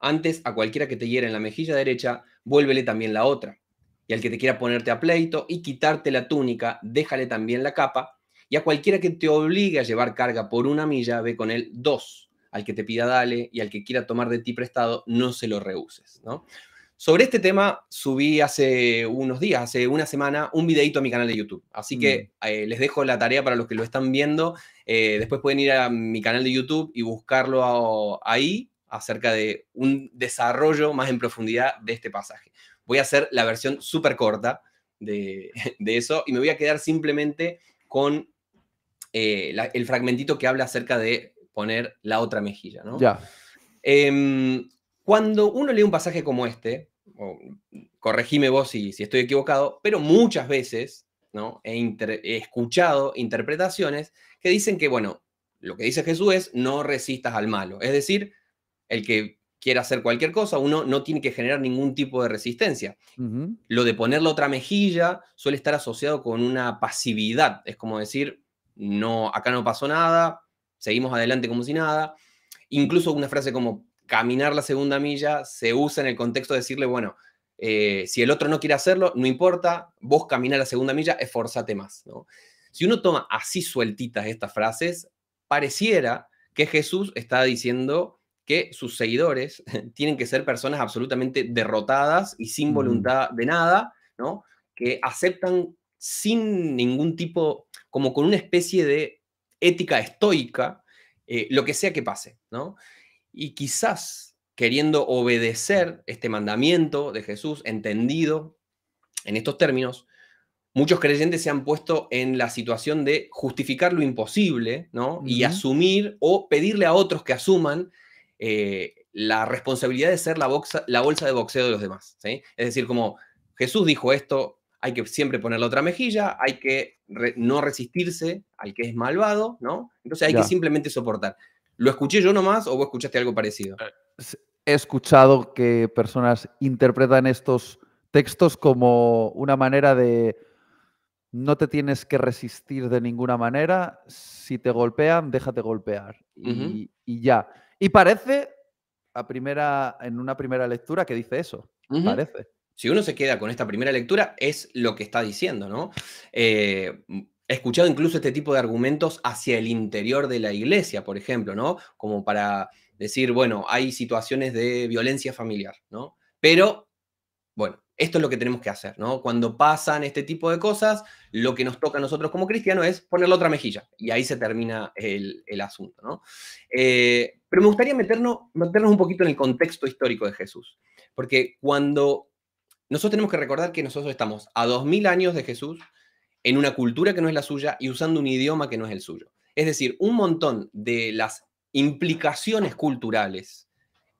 Antes, a cualquiera que te hiera en la mejilla derecha, vuélvele también la otra. Y al que te quiera ponerte a pleito y quitarte la túnica, déjale también la capa. Y a cualquiera que te obligue a llevar carga por una milla, ve con él dos. Al que te pida dale y al que quiera tomar de ti prestado, no se lo rehuses. ¿no? Sobre este tema subí hace unos días, hace una semana, un videito a mi canal de YouTube. Así que mm. eh, les dejo la tarea para los que lo están viendo. Eh, después pueden ir a mi canal de YouTube y buscarlo ahí acerca de un desarrollo más en profundidad de este pasaje. Voy a hacer la versión súper corta de, eso y me voy a quedar simplemente con eh, el fragmentito que habla acerca de poner la otra mejilla, Ya. Em, cuando uno lee un pasaje como este, o corregime vos si, estoy equivocado, pero muchas veces ¿no? he, escuchado interpretaciones que dicen que, bueno, lo que dice Jesús es no resistas al malo. Es decir, el que quiera hacer cualquier cosa, uno no tiene que generar ningún tipo de resistencia. Lo de ponerle otra mejilla suele estar asociado con una pasividad, es como decir, no, acá no pasó nada, seguimos adelante como si nada. Incluso una frase como caminar la segunda milla se usa en el contexto de decirle, bueno, eh, si el otro no quiere hacerlo, no importa, vos camina la segunda milla, esforzate más. ¿no? Si uno toma así sueltitas estas frases, pareciera que Jesús está diciendo que sus seguidores tienen que ser personas absolutamente derrotadas y sin mm. voluntad de nada, ¿no? que aceptan sin ningún tipo, como con una especie de ética estoica, eh, lo que sea que pase. ¿no? y quizás queriendo obedecer este mandamiento de Jesús entendido en estos términos, muchos creyentes se han puesto en la situación de justificar lo imposible, ¿no? Y asumir o pedirle a otros que asuman eh, la responsabilidad de ser la, bolsa de boxeo de los demás, Es decir, como Jesús dijo esto, hay que siempre poner la otra mejilla, hay que no resistirse al que es malvado, ¿no? Entonces hay que simplemente soportar. ¿Lo escuché yo nomás o vos escuchaste algo parecido? Eh, he escuchado que personas interpretan estos textos como una manera de no te tienes que resistir de ninguna manera, si te golpean, déjate golpear y, ya. Y parece a primera, en una primera lectura que dice eso, parece. Si uno se queda con esta primera lectura, es lo que está diciendo, ¿no? Eh, He escuchado incluso este tipo de argumentos hacia el interior de la iglesia, por ejemplo, ¿no? Como para decir, bueno, hay situaciones de violencia familiar, ¿no? Pero, bueno, esto es lo que tenemos que hacer, ¿no? Cuando pasan este tipo de cosas, lo que nos toca a nosotros como cristianos es ponerle otra mejilla. Y ahí se termina el, asunto, ¿no? Eh, pero me gustaría meternos, meternos un poquito en el contexto histórico de Jesús. Porque cuando nosotros tenemos que recordar que nosotros estamos a 2000 años de Jesús, en una cultura que no es la suya y usando un idioma que no es el suyo. Es decir, un montón de las implicaciones culturales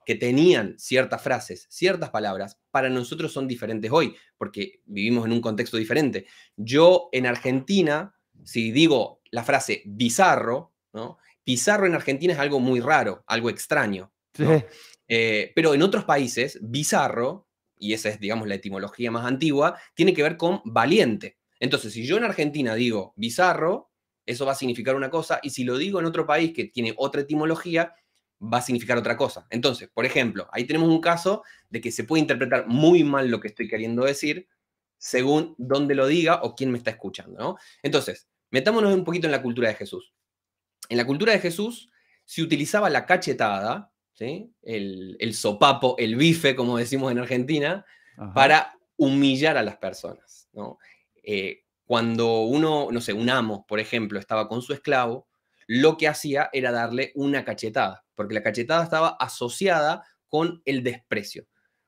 que tenían ciertas frases, ciertas palabras, para nosotros son diferentes hoy, porque vivimos en un contexto diferente. Yo en Argentina, si digo la frase bizarro, ¿no? en Argentina es algo muy raro, algo extraño. Eh, pero en otros países, bizarro, y esa es, digamos, la etimología más antigua, tiene que ver con valiente. Entonces, si yo en Argentina digo bizarro, eso va a significar una cosa, y si lo digo en otro país que tiene otra etimología, va a significar otra cosa. Entonces, por ejemplo, ahí tenemos un caso de que se puede interpretar muy mal lo que estoy queriendo decir según dónde lo diga o quién me está escuchando, Entonces, metámonos un poquito en la cultura de Jesús. En la cultura de Jesús se utilizaba la cachetada, el, sopapo, el bife, como decimos en Argentina, para humillar a las personas, ¿no? Eh, cuando uno, no sé, un amo, por ejemplo, estaba con su esclavo, lo que hacía era darle una cachetada, porque la cachetada estaba asociada con el desprecio.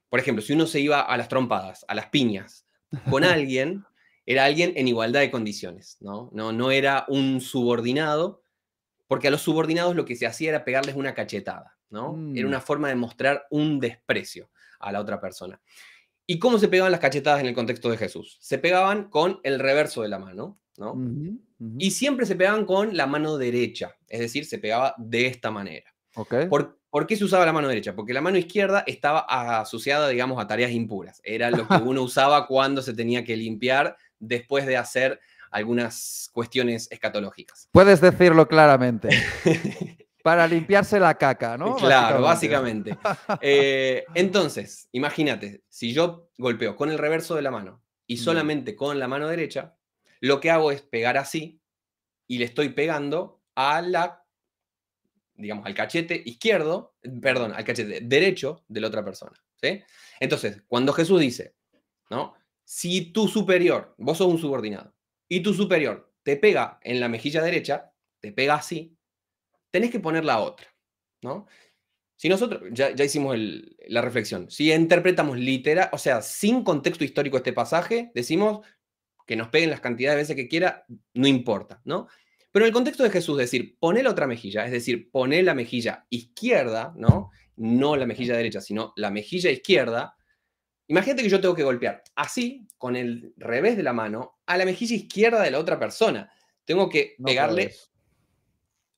Por ejemplo, si uno se iba a las trompadas, a las piñas, con alguien, era alguien en igualdad de condiciones, ¿no? No, no era un subordinado, porque a los subordinados lo que se hacía era pegarles una cachetada, ¿no? Era mm. una forma de mostrar un desprecio a la otra persona. ¿Y cómo se pegaban las cachetadas en el contexto de Jesús? Se pegaban con el reverso de la mano, ¿no? Y siempre se pegaban con la mano derecha, es decir, se pegaba de esta manera. ¿Por, ¿Por, qué se usaba la mano derecha? Porque la mano izquierda estaba asociada, digamos, a tareas impuras. Era lo que uno usaba cuando se tenía que limpiar después de hacer algunas cuestiones escatológicas. Puedes decirlo claramente. Para limpiarse la caca, ¿no? Claro, básicamente. Eh, entonces, imagínate, si yo golpeo con el reverso de la mano y solamente con la mano derecha, lo que hago es pegar así y le estoy pegando a la, digamos, al cachete izquierdo, perdón, al cachete derecho de la otra persona. Entonces, cuando Jesús dice, ¿no? Si tu superior, vos sos un subordinado, y tu superior te pega en la mejilla derecha, te pega así, tenés que poner la otra, ¿no? Si nosotros, ya, hicimos la reflexión, si interpretamos literal, o sea, sin contexto histórico este pasaje, decimos que nos peguen las cantidades de veces que quiera, no importa, ¿no? Pero en el contexto de Jesús, decir, poné la otra mejilla, es decir, poné la mejilla izquierda, ¿no? No la mejilla derecha, sino la mejilla izquierda. Imagínate que yo tengo que golpear así, con el revés de la mano, a la mejilla izquierda de la otra persona. Tengo que pegarle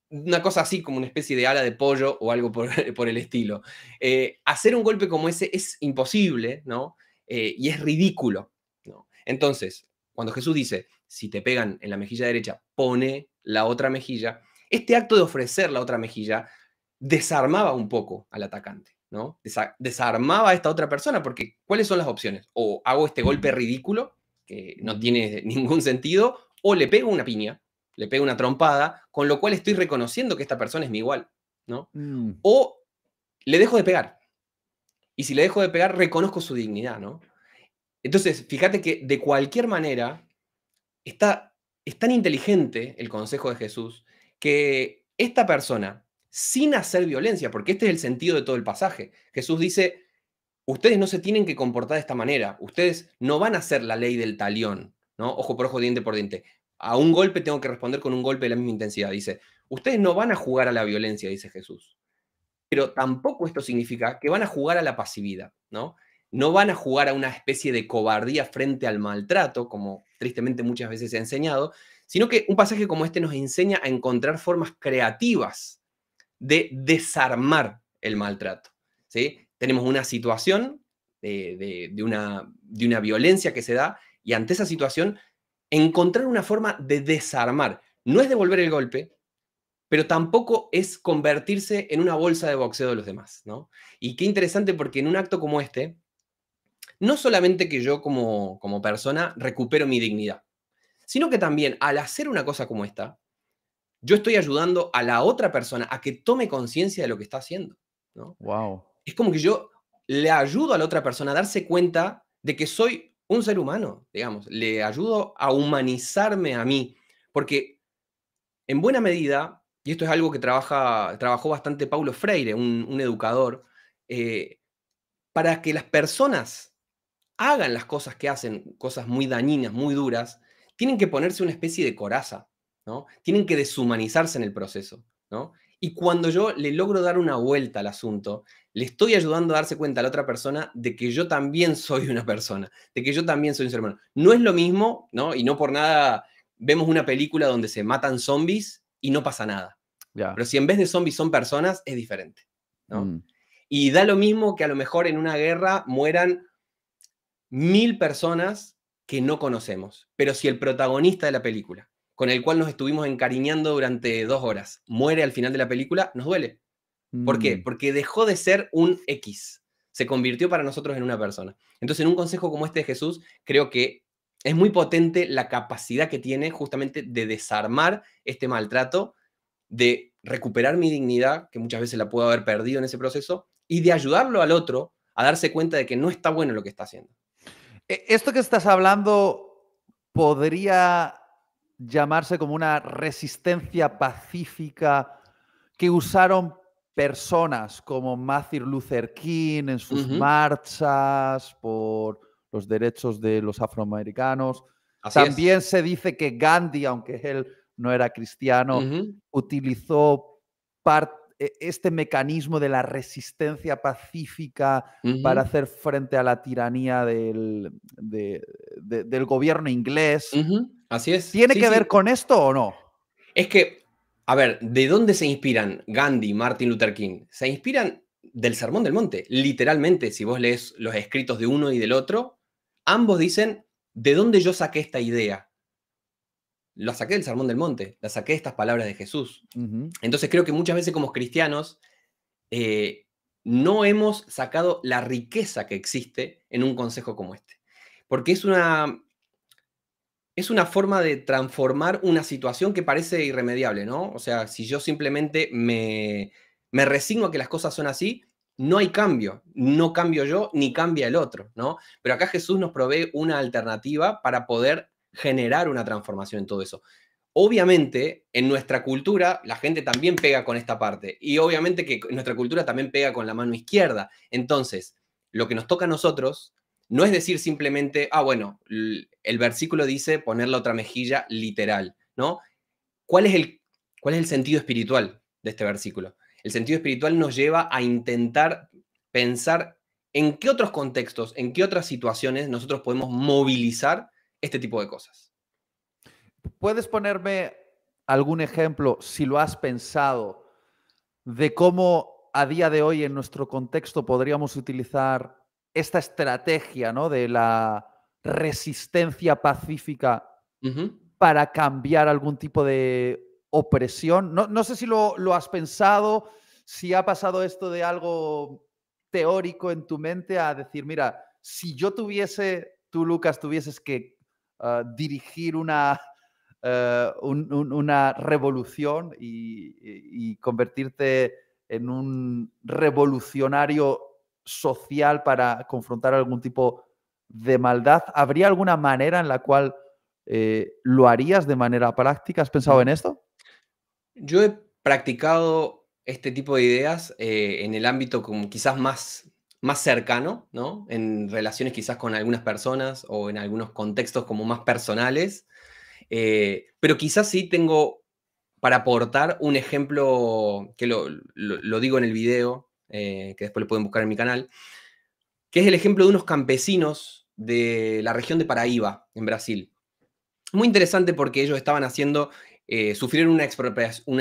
una cosa así como una especie de ala de pollo o algo por, el estilo. Eh, hacer un golpe como ese es imposible, ¿no? Eh, y es ridículo, ¿no? Entonces, cuando Jesús dice, si te pegan en la mejilla derecha, pone la otra mejilla, este acto de ofrecer la otra mejilla desarmaba un poco al atacante, ¿no? desarmaba a esta otra persona, porque ¿cuáles son las opciones? O hago este golpe ridículo, que no tiene ningún sentido, o le pego una piña, le pego una trompada, con lo cual estoy reconociendo que esta persona es mi igual, ¿no? Mm. O le dejo de pegar. Y si le dejo de pegar, reconozco su dignidad, ¿no? Entonces, fíjate que de cualquier manera, está, es tan inteligente el consejo de Jesús que esta persona, sin hacer violencia, porque este es el sentido de todo el pasaje, Jesús dice, ustedes no se tienen que comportar de esta manera, ustedes no van a hacer la ley del talión, ¿no? Ojo por ojo, diente por diente a un golpe tengo que responder con un golpe de la misma intensidad. Dice, ustedes no van a jugar a la violencia, dice Jesús. Pero tampoco esto significa que van a jugar a la pasividad, ¿no? No van a jugar a una especie de cobardía frente al maltrato, como tristemente muchas veces se ha enseñado, sino que un pasaje como este nos enseña a encontrar formas creativas de desarmar el maltrato. ¿sí? Tenemos una situación eh, una, de una violencia que se da y ante esa situación encontrar una forma de desarmar. No es devolver el golpe, pero tampoco es convertirse en una bolsa de boxeo de los demás, ¿no? Y qué interesante porque en un acto como este, no solamente que yo como, como persona recupero mi dignidad, sino que también al hacer una cosa como esta, yo estoy ayudando a la otra persona a que tome conciencia de lo que está haciendo. ¿no? Wow. Es como que yo le ayudo a la otra persona a darse cuenta de que soy un ser humano, digamos, le ayudo a humanizarme a mí, porque en buena medida, y esto es algo que trabajó bastante Paulo Freire, un, educador, eh, para que las personas hagan las cosas que hacen, cosas muy dañinas, muy duras, tienen que ponerse una especie de coraza, ¿no? Tienen que deshumanizarse en el proceso, ¿no? Y cuando yo le logro dar una vuelta al asunto le estoy ayudando a darse cuenta a la otra persona de que yo también soy una persona, de que yo también soy un ser humano. No es lo mismo, ¿no? Y no por nada vemos una película donde se matan zombies y no pasa nada. Pero si en vez de zombies son personas, es diferente, mm. Y da lo mismo que a lo mejor en una guerra mueran mil personas que no conocemos. Pero si el protagonista de la película, con el cual nos estuvimos encariñando durante dos horas, muere al final de la película, nos duele. ¿Por qué? Mm. Porque dejó de ser un X, se convirtió para nosotros en una persona. Entonces, en un consejo como este de Jesús, creo que es muy potente la capacidad que tiene justamente de desarmar este maltrato, de recuperar mi dignidad, que muchas veces la puedo haber perdido en ese proceso, y de ayudarlo al otro a darse cuenta de que no está bueno lo que está haciendo. E-, esto que estás hablando podría llamarse como una resistencia pacífica que usaron personas como Matthew Luther King en sus marchas por los derechos de los afroamericanos. También se dice que Gandhi, aunque él no era cristiano, utilizó e-, este mecanismo de la resistencia pacífica para hacer frente a la tiranía del, gobierno inglés. Así es. ¿Tiene que ver con esto o no? Es que a ver, ¿de dónde se inspiran Gandhi, Martin Luther King? Se inspiran del Sermón del Monte. Literalmente, si vos lees los escritos de uno y del otro, ambos dicen, ¿de dónde yo saqué esta idea? La saqué del Sermón del Monte, la saqué de estas palabras de Jesús. Entonces creo que muchas veces como cristianos eh, no hemos sacado la riqueza que existe en un consejo como este. Porque es una, es una forma de transformar una situación que parece irremediable, ¿no? O sea, si yo simplemente me, me resigno a que las cosas son así, no hay cambio, no cambio yo ni cambia el otro, ¿no? Pero acá Jesús nos provee una alternativa para poder generar una transformación en todo eso. Obviamente, en nuestra cultura, la gente también pega con esta parte y obviamente que nuestra cultura también pega con la mano izquierda. Entonces, lo que nos toca a nosotros no es decir simplemente, ah, bueno, el versículo dice poner la otra mejilla literal, ¿no? ¿Cuál es, el, ¿Cuál es el sentido espiritual de este versículo? El sentido espiritual nos lleva a intentar pensar en qué otros contextos, en qué otras situaciones nosotros podemos movilizar este tipo de cosas. ¿Puedes ponerme algún ejemplo, si lo has pensado, de cómo a día de hoy en nuestro contexto podríamos utilizar esta estrategia ¿no? de la resistencia pacífica para cambiar algún tipo de opresión. No, sé si lo, has pensado, si ha pasado esto de algo teórico en tu mente a decir, mira, si yo tuviese, tú Lucas, tuvieses que ah, dirigir una, eh, una revolución y convertirte en un revolucionario social para confrontar algún tipo de maldad, ¿habría alguna manera en la cual eh, lo harías de manera práctica? ¿Has pensado en esto? Yo he practicado este tipo de ideas eh, en el ámbito como quizás más, más cercano, ¿no? En relaciones quizás con algunas personas o en algunos contextos como más personales. Eh, pero quizás sí tengo para aportar un ejemplo que lo, lo digo en el video, eh, que después lo pueden buscar en mi canal, que es el ejemplo de unos campesinos de la región de Paraíba, en Brasil. Muy interesante porque ellos estaban haciendo, eh, sufrieron una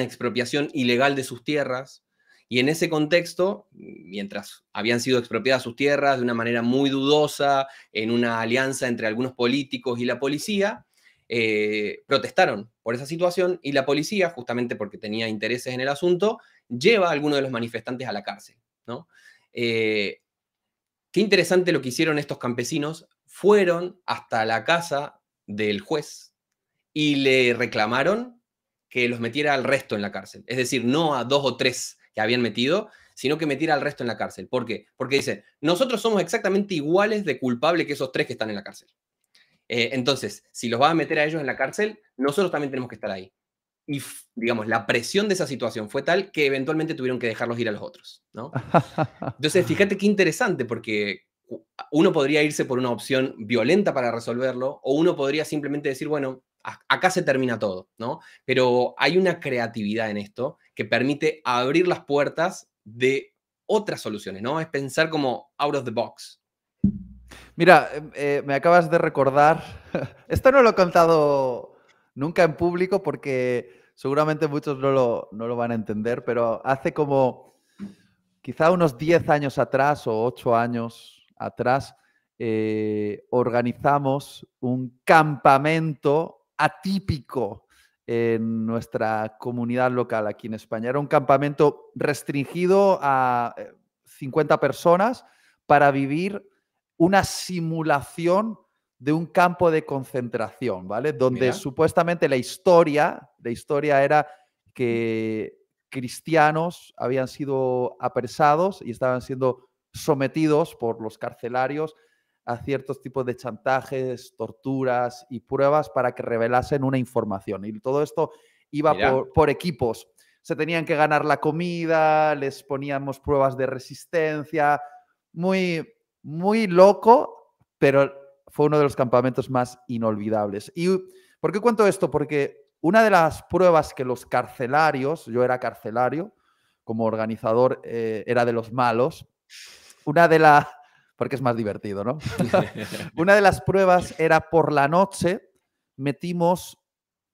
expropiación, ilegal de sus tierras, y en ese contexto, mientras habían sido expropiadas sus tierras de una manera muy dudosa, en una alianza entre algunos políticos y la policía, eh, protestaron por esa situación y la policía, justamente porque tenía intereses en el asunto, lleva a alguno de los manifestantes a la cárcel. ¿no? Eh, qué interesante lo que hicieron estos campesinos. Fueron hasta la casa del juez y le reclamaron que los metiera al resto en la cárcel. Es decir, no a dos o tres que habían metido, sino que metiera al resto en la cárcel. ¿Por qué? Porque dice, nosotros somos exactamente iguales de culpable que esos tres que están en la cárcel. Eh, entonces, si los va a meter a ellos en la cárcel, nosotros también tenemos que estar ahí y, digamos, la presión de esa situación fue tal que eventualmente tuvieron que dejarlos ir a los otros, ¿no? Entonces, fíjate qué interesante, porque uno podría irse por una opción violenta para resolverlo, o uno podría simplemente decir, bueno, acá se termina todo, ¿no? Pero hay una creatividad en esto que permite abrir las puertas de otras soluciones, ¿no? Es pensar como out of the box. Mira, em, eh, me acabas de recordar, esto no lo he contado Nunca en público porque seguramente muchos no lo, van a entender, pero hace como quizá unos 10 años atrás o 8 años atrás, eh, organizamos un campamento atípico en nuestra comunidad local aquí en España. Era un campamento restringido a 50 eh, personas para vivir una simulación de un campo de concentración, ¿vale? Donde supuestamente la historia, la historia era que cristianos habían sido apresados y estaban siendo sometidos por los carcelarios a ciertos tipos de chantajes, torturas y pruebas para que revelasen una información. Y todo esto iba por, por, equipos. Se tenían que ganar la comida, les poníamos pruebas de resistencia, muy, muy loco, pero fue uno de los campamentos más inolvidables. ¿Y por qué cuento esto? Porque una de las pruebas que los carcelarios, yo era carcelario, como organizador eh, era de los malos, una de las, porque es más divertido, ¿no? una de las pruebas era por la noche, metimos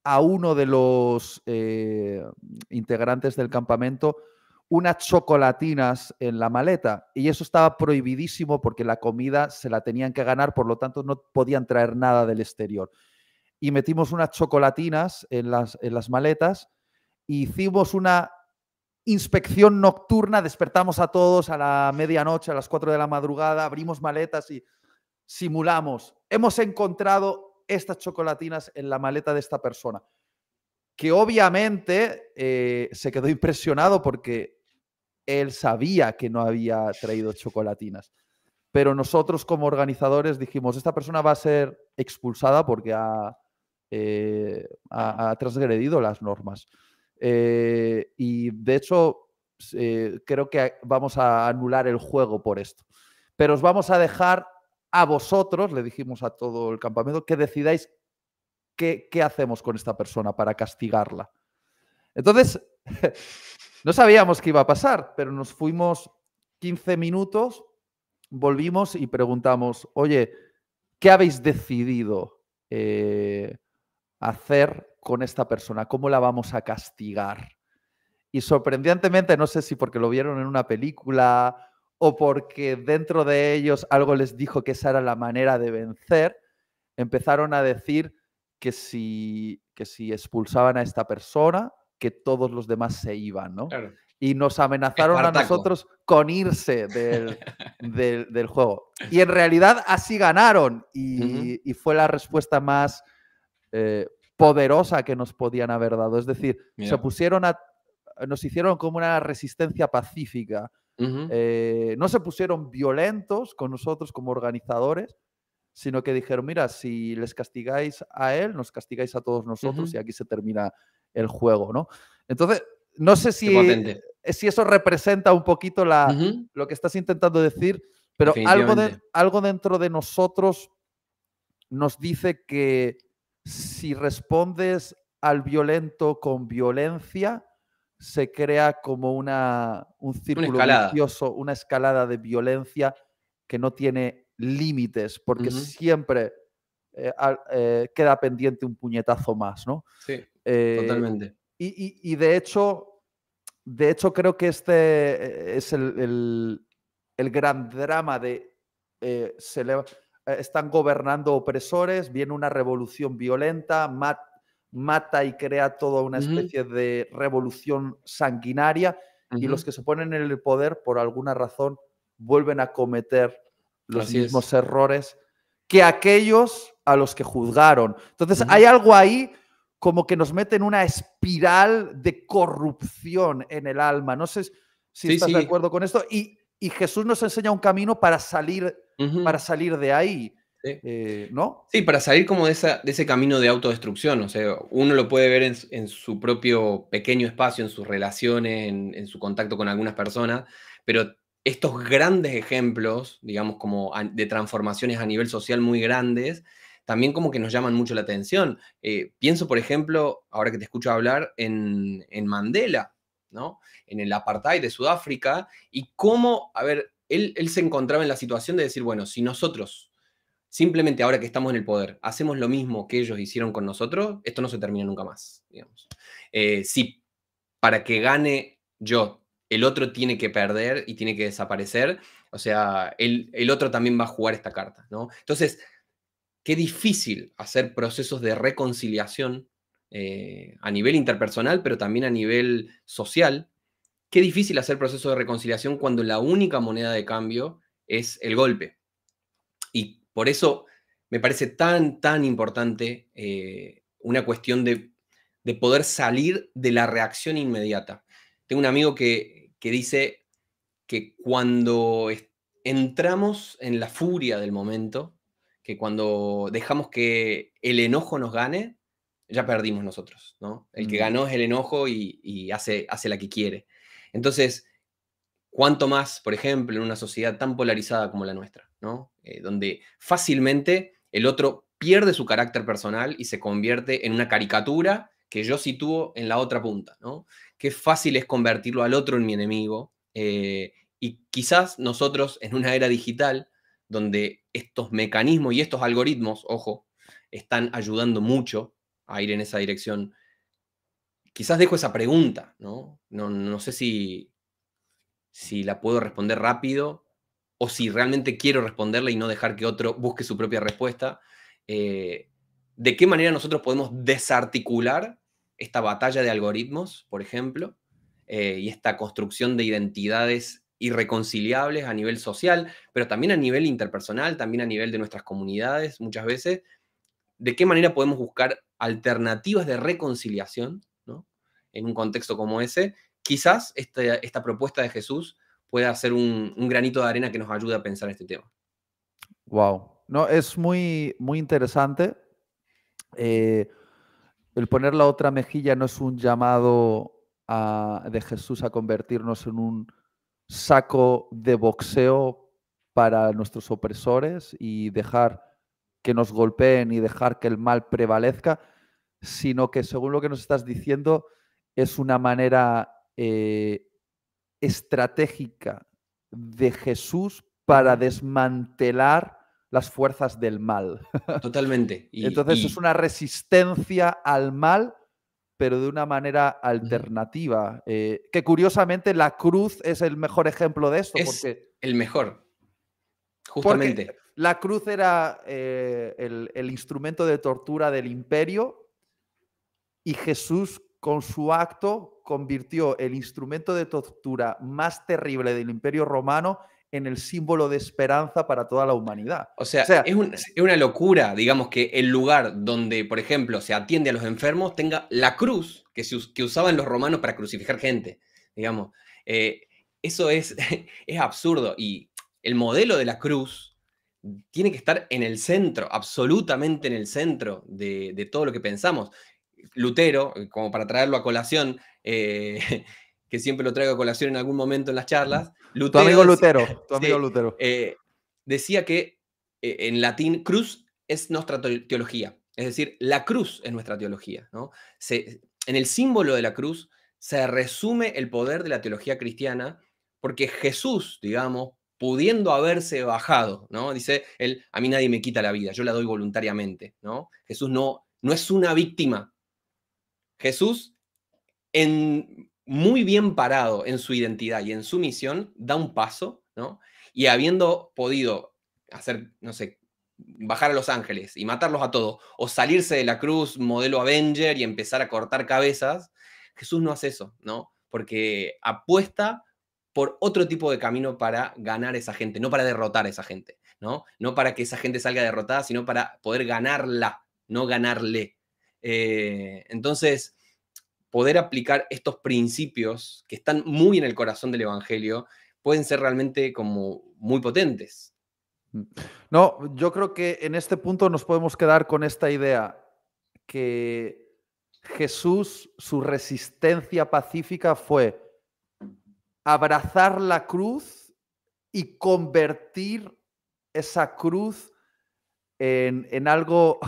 a uno de los eh, integrantes del campamento unas chocolatinas en la maleta y eso estaba prohibidísimo porque la comida se la tenían que ganar, por lo tanto no podían traer nada del exterior. Y metimos unas chocolatinas en las, las maletas e hicimos una inspección nocturna, despertamos a todos a la medianoche, a las 4 de la madrugada, abrimos maletas y simulamos, hemos encontrado estas chocolatinas en la maleta de esta persona, que obviamente eh, se quedó impresionado porque él sabía que no había traído chocolatinas. Pero nosotros como organizadores dijimos, esta persona va a ser expulsada porque ha, eh, transgredido las normas. Eh, y de hecho, eh, creo que vamos a anular el juego por esto. Pero os vamos a dejar a vosotros, le dijimos a todo el campamento, que decidáis qué, qué hacemos con esta persona para castigarla. Entonces, No sabíamos qué iba a pasar, pero nos fuimos 15 minutos, volvimos y preguntamos, oye, ¿qué habéis decidido eh, hacer con esta persona? ¿Cómo la vamos a castigar? Y sorprendentemente, no sé si porque lo vieron en una película o porque dentro de ellos algo les dijo que esa era la manera de vencer, empezaron a decir que si, que si expulsaban a esta persona, que todos los demás se iban, Y nos amenazaron a nosotros con irse del, juego. Y en realidad así ganaron y, fue la respuesta más eh, poderosa que nos podían haber dado. Es decir, se pusieron a, nos hicieron como una resistencia pacífica. Eh, no se pusieron violentos con nosotros como organizadores, sino que dijeron, mira, si les castigáis a él, nos castigáis a todos nosotros y aquí se termina el juego, ¿no? Entonces, no sé si, si eso representa un poquito la, lo que estás intentando decir, pero algo, de, algo dentro de nosotros nos dice que si respondes al violento con violencia, se crea como una, un círculo religioso, una escalada de violencia que no tiene límites, porque siempre eh, eh, queda pendiente un puñetazo más, ¿no? Sí. Eh, Totalmente. Y, de hecho, de hecho, creo que este eh, es el, gran drama de eh, se le, están gobernando opresores, viene una revolución violenta, mata y crea toda una especie de revolución sanguinaria, y los que se ponen en el poder, por alguna razón, vuelven a cometer los mismos errores que aquellos a los que juzgaron. Entonces, hay algo ahí como que nos meten una espiral de corrupción en el alma. No sé si estás de acuerdo con esto. Y, Jesús nos enseña un camino para salir, para salir de ahí. Eh, ¿No? Sí, para salir como de, ese camino de autodestrucción. O sea, uno lo puede ver en, su propio pequeño espacio, en sus relaciones, en, en, su contacto con algunas personas, pero estos grandes ejemplos, digamos, como de transformaciones a nivel social muy grandes, también como que nos llaman mucho la atención. Eh, pienso, por ejemplo, ahora que te escucho hablar, en, Mandela, ¿no? En el apartheid de Sudáfrica y cómo, a ver, él, se encontraba en la situación de decir, bueno, si nosotros simplemente ahora que estamos en el poder, hacemos lo mismo que ellos hicieron con nosotros, esto no se termina nunca más. Digamos. Eh, si para que gane yo, el otro tiene que perder y tiene que desaparecer, o sea, el, el otro también va a jugar esta carta, ¿no? Entonces, qué difícil hacer procesos de reconciliación eh, a nivel interpersonal, pero también a nivel social. Qué difícil hacer procesos de reconciliación cuando la única moneda de cambio es el golpe. Y por eso me parece tan, tan importante eh, una cuestión de, poder salir de la reacción inmediata. Tengo un amigo que, que dice que cuando entramos en la furia del momento, que cuando dejamos que el enojo nos gane, ya perdimos nosotros, ¿no? El que ganó es el enojo y, hace, hace la que quiere. Entonces, cuanto más, por ejemplo, en una sociedad tan polarizada como la nuestra, eh, donde fácilmente el otro pierde su carácter personal y se convierte en una caricatura que yo sitúo en la otra punta, ¿no? Qué fácil es convertirlo al otro en mi enemigo. Eh, y quizás nosotros en una era digital donde estos mecanismos y estos algoritmos, ojo, están ayudando mucho a ir en esa dirección. Quizás dejo esa pregunta, ¿no? No, sé si, si la puedo responder rápido o si realmente quiero responderla y no dejar que otro busque su propia respuesta. Eh, ¿De qué manera nosotros podemos desarticular esta batalla de algoritmos, por ejemplo, eh, y esta construcción de identidades irreconciliables a nivel social, pero también a nivel interpersonal, también a nivel de nuestras comunidades muchas veces, de qué manera podemos buscar alternativas de reconciliación ¿no? en un contexto como ese, quizás esta, propuesta de Jesús pueda ser un, granito de arena que nos ayude a pensar este tema. Wow, no, es muy, muy interesante. Eh, el poner la otra mejilla no es un llamado de Jesús a convertirnos en un saco de boxeo para nuestros opresores y dejar que nos golpeen y dejar que el mal prevalezca, sino que según lo que nos estás diciendo es una manera eh, estratégica de Jesús para desmantelar las fuerzas del mal. Totalmente. Entonces es una resistencia al mal pero de una manera alternativa. Eh, que curiosamente la cruz es el mejor ejemplo de esto. Es el mejor, justamente. la cruz era eh, el, el instrumento de tortura del imperio y Jesús con su acto convirtió el instrumento de tortura más terrible del imperio romano en el símbolo de esperanza para toda la humanidad. O sea, es, una locura, digamos, que el lugar donde, por ejemplo, se atiende a los enfermos tenga la cruz que, usaban los romanos para crucificar gente, digamos. Eh, eso es, absurdo y el modelo de la cruz tiene que estar en el centro, absolutamente en el centro de, todo lo que pensamos. Lutero, como para traerlo a colación, eh, que siempre lo traigo a colación en algún momento en las charlas. tu amigo Lutero, decía, tu amigo Lutero. Eh, decía que eh, en latín cruz es nuestra teología, es decir, la cruz es nuestra teología. ¿no? en el símbolo de la cruz se resume el poder de la teología cristiana porque Jesús, digamos, pudiendo haberse bajado, ¿no? Dice él, a mí nadie me quita la vida, yo la doy voluntariamente, ¿no? Jesús no, no es una víctima. Jesús en muy bien parado en su identidad y en su misión, da un paso, ¿no? Y habiendo podido hacer, no sé, bajar a Los Ángeles y matarlos a todos, o salirse de la cruz modelo Avenger y empezar a cortar cabezas, Jesús no hace eso, ¿no? Porque apuesta por otro tipo de camino para ganar a esa gente, no para derrotar a esa gente, ¿no? No para que esa gente salga derrotada, sino para poder ganarla, no ganarle. Eh, entonces, poder aplicar estos principios que están muy en el corazón del Evangelio pueden ser realmente como muy potentes. No, yo creo que en este punto nos podemos quedar con esta idea, que Jesús, su resistencia pacífica fue abrazar la cruz y convertir esa cruz en, en algo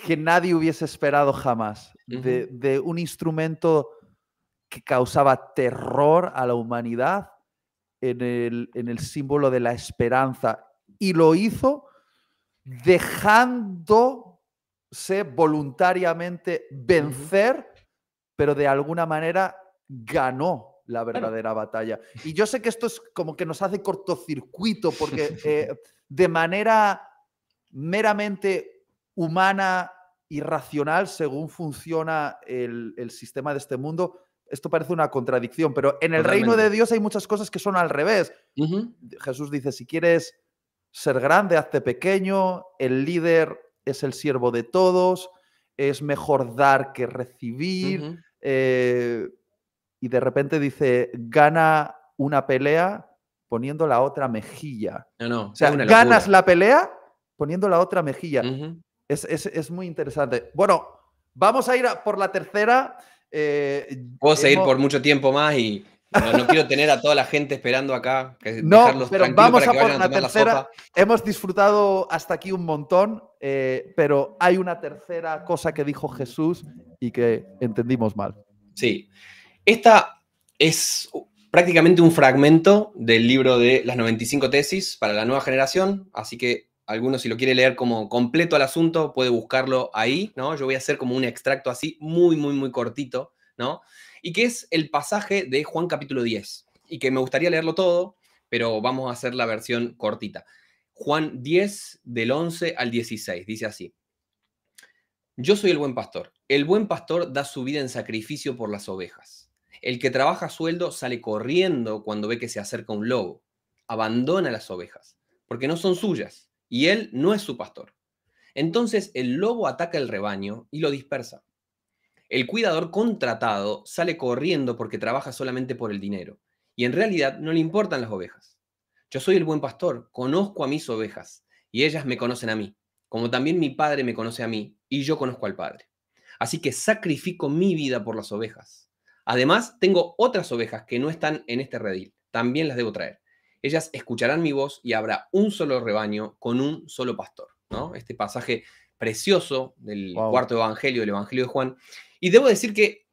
que nadie hubiese esperado jamás, de, un instrumento que causaba terror a la humanidad en el, símbolo de la esperanza. Y lo hizo dejándose voluntariamente vencer, pero de alguna manera ganó la verdadera batalla. Y yo sé que esto es como que nos hace cortocircuito, porque eh, de manera meramente humana y racional según funciona el, sistema de este mundo, esto parece una contradicción, pero en el reino de Dios hay muchas cosas que son al revés. Jesús dice, si quieres ser grande, hazte pequeño, el líder es el siervo de todos, es mejor dar que recibir, eh, y de repente dice, gana una pelea poniendo la otra mejilla. o sea, ganas la pelea poniendo la otra mejilla. Es, muy interesante. Bueno, vamos a ir por la tercera. Eh, Puedo seguir por mucho tiempo más y no, quiero tener a toda la gente esperando acá. Que no, pero vamos a por la tercera. Hemos disfrutado hasta aquí un montón, eh, pero hay una tercera cosa que dijo Jesús y que entendimos mal. Sí, esta es prácticamente un fragmento del libro de las 95 tesis para la nueva generación, así que algunos, si lo quiere leer como completo al asunto, puede buscarlo ahí, ¿no? Yo voy a hacer como un extracto así, muy, muy, muy cortito, ¿no? Y que es el pasaje de Juan capítulo 10, y que me gustaría leerlo todo, pero vamos a hacer la versión cortita. Juan 10, del 11 al 16, dice así. Yo soy el buen pastor. El buen pastor da su vida en sacrificio por las ovejas. El que trabaja a sueldo sale corriendo cuando ve que se acerca un lobo. Abandona las ovejas, porque no son suyas y él no es su pastor. Entonces el lobo ataca el rebaño y lo dispersa. El cuidador contratado sale corriendo porque trabaja solamente por el dinero y en realidad no le importan las ovejas. Yo soy el buen pastor, conozco a mis ovejas y ellas me conocen a mí, como también mi padre me conoce a mí y yo conozco al padre. Así que sacrifico mi vida por las ovejas. Además, tengo otras ovejas que no están en este redil, también las debo traer. Ellas escucharán mi voz y habrá un solo rebaño con un solo pastor. ¿no? Este pasaje precioso del cuarto evangelio, del evangelio de Juan. Y debo decir que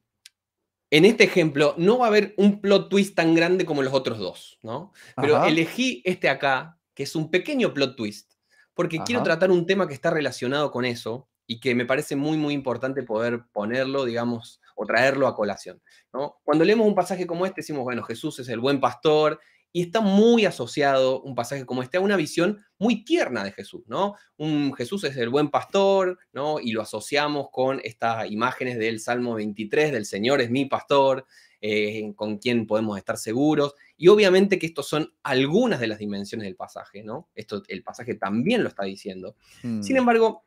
en este ejemplo no va a haber un plot twist tan grande como los otros dos, ¿no? Pero elegí este acá, que es un pequeño plot twist, porque quiero tratar un tema que está relacionado con eso y que me parece muy, muy importante poder ponerlo, digamos, o traerlo a colación. ¿no? Cuando leemos un pasaje como este, decimos, bueno, Jesús es el buen pastor, y está muy asociado un pasaje como este a una visión muy tierna de Jesús, ¿no? Un Jesús es el buen pastor, ¿no? Y lo asociamos con estas imágenes del Salmo 23, del Señor es mi pastor, eh, con quien podemos estar seguros. Y obviamente que estos son algunas de las dimensiones del pasaje, ¿no? Esto el pasaje también lo está diciendo. Hmm. Sin embargo,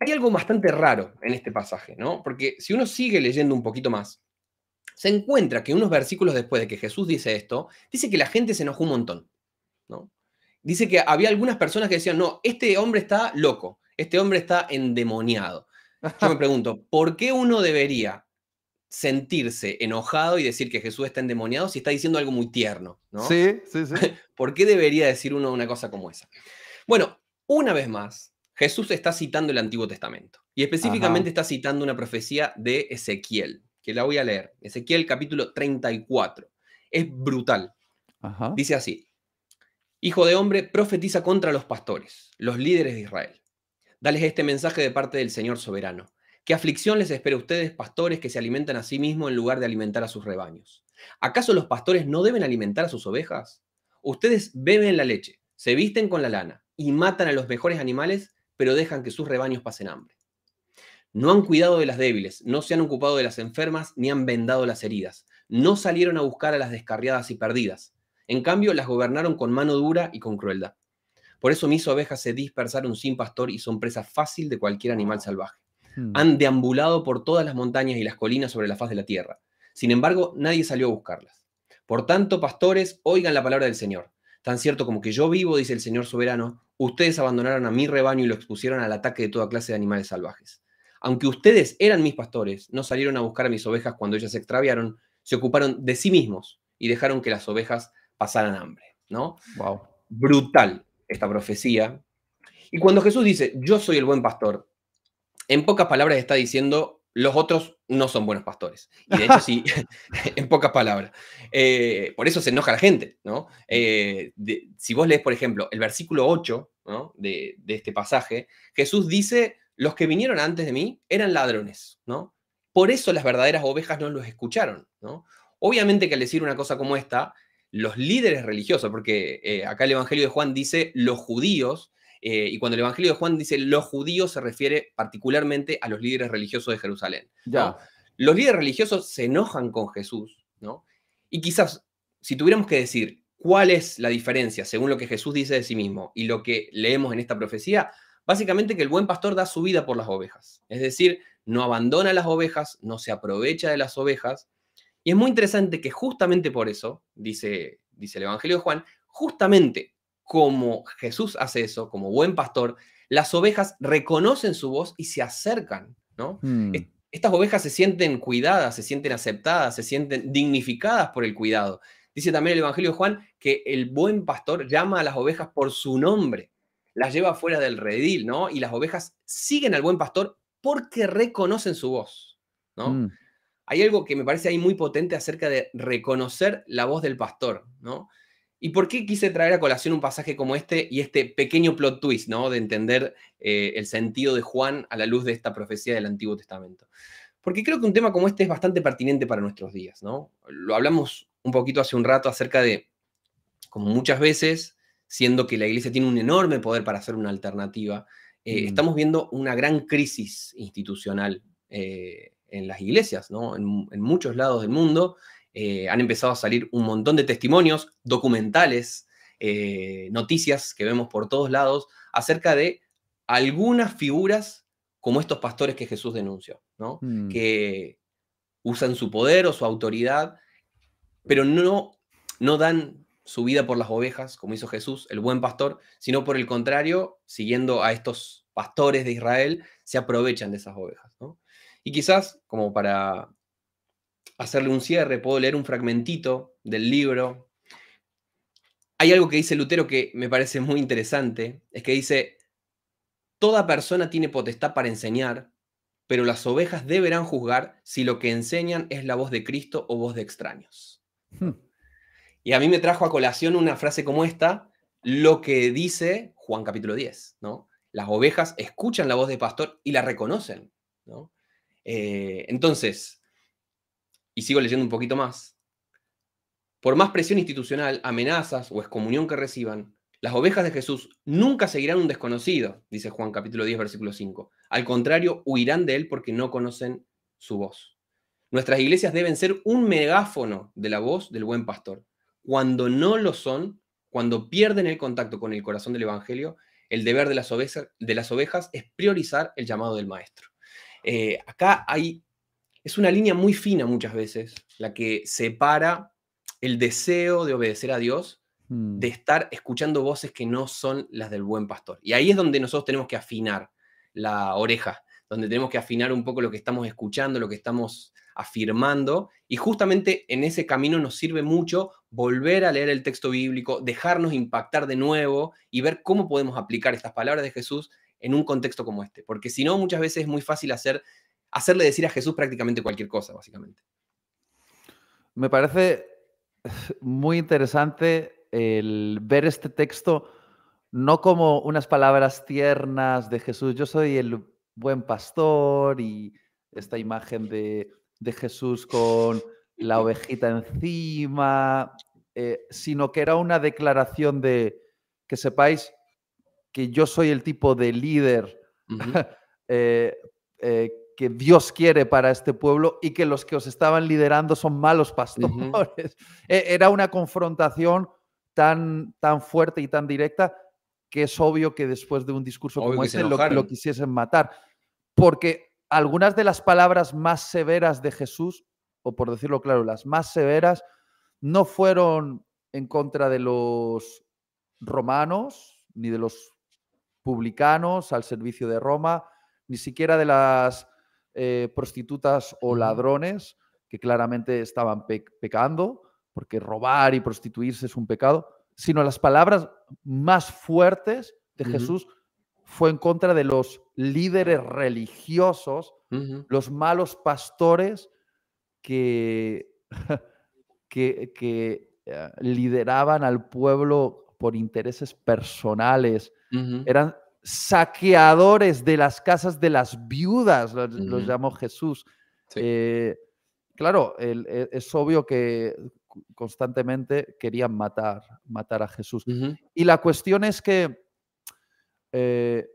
hay algo bastante raro en este pasaje, ¿no? Porque si uno sigue leyendo un poquito más, se encuentra que unos versículos después de que Jesús dice esto, dice que la gente se enojó un montón. ¿no? Dice que había algunas personas que decían, no, este hombre está loco, este hombre está endemoniado. Yo me pregunto, ¿por qué uno debería sentirse enojado y decir que Jesús está endemoniado si está diciendo algo muy tierno? ¿no? Sí, sí, sí. ¿Por qué debería decir uno una cosa como esa? Bueno, una vez más, Jesús está citando el Antiguo Testamento y específicamente está citando una profecía de Ezequiel que la voy a leer. Ezequiel capítulo 34. Es brutal. Dice así, Hijo de hombre, profetiza contra los pastores, los líderes de Israel. Dales este mensaje de parte del Señor soberano. ¿Qué aflicción les espera a ustedes, pastores, que se alimentan a sí mismos en lugar de alimentar a sus rebaños? ¿Acaso los pastores no deben alimentar a sus ovejas? Ustedes beben la leche, se visten con la lana y matan a los mejores animales, pero dejan que sus rebaños pasen hambre. No han cuidado de las débiles, no se han ocupado de las enfermas, ni han vendado las heridas. No salieron a buscar a las descarriadas y perdidas. En cambio, las gobernaron con mano dura y con crueldad. Por eso mis ovejas se dispersaron sin pastor y son presa fácil de cualquier animal salvaje. Hmm. Han deambulado por todas las montañas y las colinas sobre la faz de la tierra. Sin embargo, nadie salió a buscarlas. Por tanto, pastores, oigan la palabra del Señor. Tan cierto como que yo vivo, dice el Señor soberano, ustedes abandonaron a mi rebaño y lo expusieron al ataque de toda clase de animales salvajes. Aunque ustedes eran mis pastores, no salieron a buscar a mis ovejas cuando ellas se extraviaron, se ocuparon de sí mismos y dejaron que las ovejas pasaran hambre, ¿no? Wow. Brutal esta profecía. Y cuando Jesús dice, yo soy el buen pastor, en pocas palabras está diciendo, los otros no son buenos pastores. Y de hecho, sí, en pocas palabras. Eh, por eso se enoja la gente, ¿no? Eh, si vos lees, por ejemplo, el versículo 8 de este pasaje, Jesús dice, los que vinieron antes de mí eran ladrones, ¿no? Por eso las verdaderas ovejas no los escucharon, ¿no? Obviamente que al decir una cosa como esta, los líderes religiosos, porque eh, acá el Evangelio de Juan dice los judíos, eh, y cuando el Evangelio de Juan dice los judíos se refiere particularmente a los líderes religiosos de Jerusalén. Ya. Los líderes religiosos se enojan con Jesús, ¿no? Y quizás, si tuviéramos que decir cuál es la diferencia según lo que Jesús dice de sí mismo y lo que leemos en esta profecía, Básicamente que el buen pastor da su vida por las ovejas, es decir, no abandona las ovejas, no se aprovecha de las ovejas. Y es muy interesante que justamente por eso, dice, dice el Evangelio de Juan, justamente como Jesús hace eso, como buen pastor, las ovejas reconocen su voz y se acercan, ¿no? Hmm. Estas ovejas se sienten cuidadas, se sienten aceptadas, se sienten dignificadas por el cuidado. Dice también el Evangelio de Juan que el buen pastor llama a las ovejas por su nombre las lleva fuera del redil, ¿no? Y las ovejas siguen al buen pastor porque reconocen su voz, ¿no? Mm. Hay algo que me parece ahí muy potente acerca de reconocer la voz del pastor, ¿no? ¿Y por qué quise traer a colación un pasaje como este y este pequeño plot twist, ¿no? De entender eh, el sentido de Juan a la luz de esta profecía del Antiguo Testamento. Porque creo que un tema como este es bastante pertinente para nuestros días, ¿no? Lo hablamos un poquito hace un rato acerca de, como muchas veces, siendo que la Iglesia tiene un enorme poder para hacer una alternativa. Eh, estamos viendo una gran crisis institucional eh, en las iglesias, en, muchos lados del mundo eh, han empezado a salir un montón de testimonios, documentales, noticias que vemos por todos lados acerca de algunas figuras como estos pastores que Jesús denunció, ¿no? Mm. que usan su poder o su autoridad, pero no, no dan su vida por las ovejas, como hizo Jesús, el buen pastor, sino por el contrario, siguiendo a estos pastores de Israel, se aprovechan de esas ovejas. Y quizás, como para hacerle un cierre, puedo leer un fragmentito del libro. Hay algo que dice Lutero que me parece muy interesante, es que dice, toda persona tiene potestad para enseñar, pero las ovejas deberán juzgar si lo que enseñan es la voz de Cristo o voz de extraños. Hmm. Y a mí me trajo a colación una frase como esta, lo que dice Juan capítulo 10, ¿no? Las ovejas escuchan la voz del pastor y la reconocen, ¿no? Eh, entonces, y sigo leyendo un poquito más, por más presión institucional, amenazas o excomunión que reciban, las ovejas de Jesús nunca seguirán un desconocido, dice Juan capítulo 10, versículo 5. Al contrario, huirán de él porque no conocen su voz. Nuestras iglesias deben ser un megáfono de la voz del buen pastor, cuando no lo son, cuando pierden el contacto con el corazón del Evangelio, el deber de las, ovejas, es priorizar el llamado del Maestro. Eh, acá hay, es una línea muy fina muchas veces, la que separa el deseo de obedecer a Dios mm. de estar escuchando voces que no son las del buen pastor. Y ahí es donde nosotros tenemos que afinar la oreja, donde tenemos que afinar un poco lo que estamos escuchando, lo que estamos afirmando. Y justamente en ese camino nos sirve mucho volver a leer el texto bíblico, dejarnos impactar de nuevo y ver cómo podemos aplicar estas palabras de Jesús en un contexto como este. Porque si no, muchas veces es muy fácil hacer, hacerle decir a Jesús prácticamente cualquier cosa, básicamente. Me parece muy interesante el ver este texto no como unas palabras tiernas de Jesús, yo soy el buen pastor y esta imagen de, de Jesús con la ovejita encima, eh, sino que era una declaración de que sepáis que yo soy el tipo de líder eh, eh, que Dios quiere para este pueblo y que los que os estaban liderando son malos pastores. E, era una confrontación tan, tan fuerte y tan directa que es obvio que después de un discurso como este lo, quisiesen matar. Porque algunas de las palabras más severas de Jesús por decirlo claro, las más severas, no fueron en contra de los romanos, ni de los publicanos al servicio de Roma, ni siquiera de las eh, prostitutas o ladrones, que claramente estaban pecando, porque robar y prostituirse es un pecado, sino las palabras más fuertes de Jesús fue en contra de los líderes religiosos, los malos pastores que, que, ah, lideraban al pueblo por intereses personales. Eran saqueadores de las casas de las viudas, los, llamó Jesús. Eh, claro, e, es obvio que constantemente querían matar, matar a Jesús. Y la cuestión es que eh,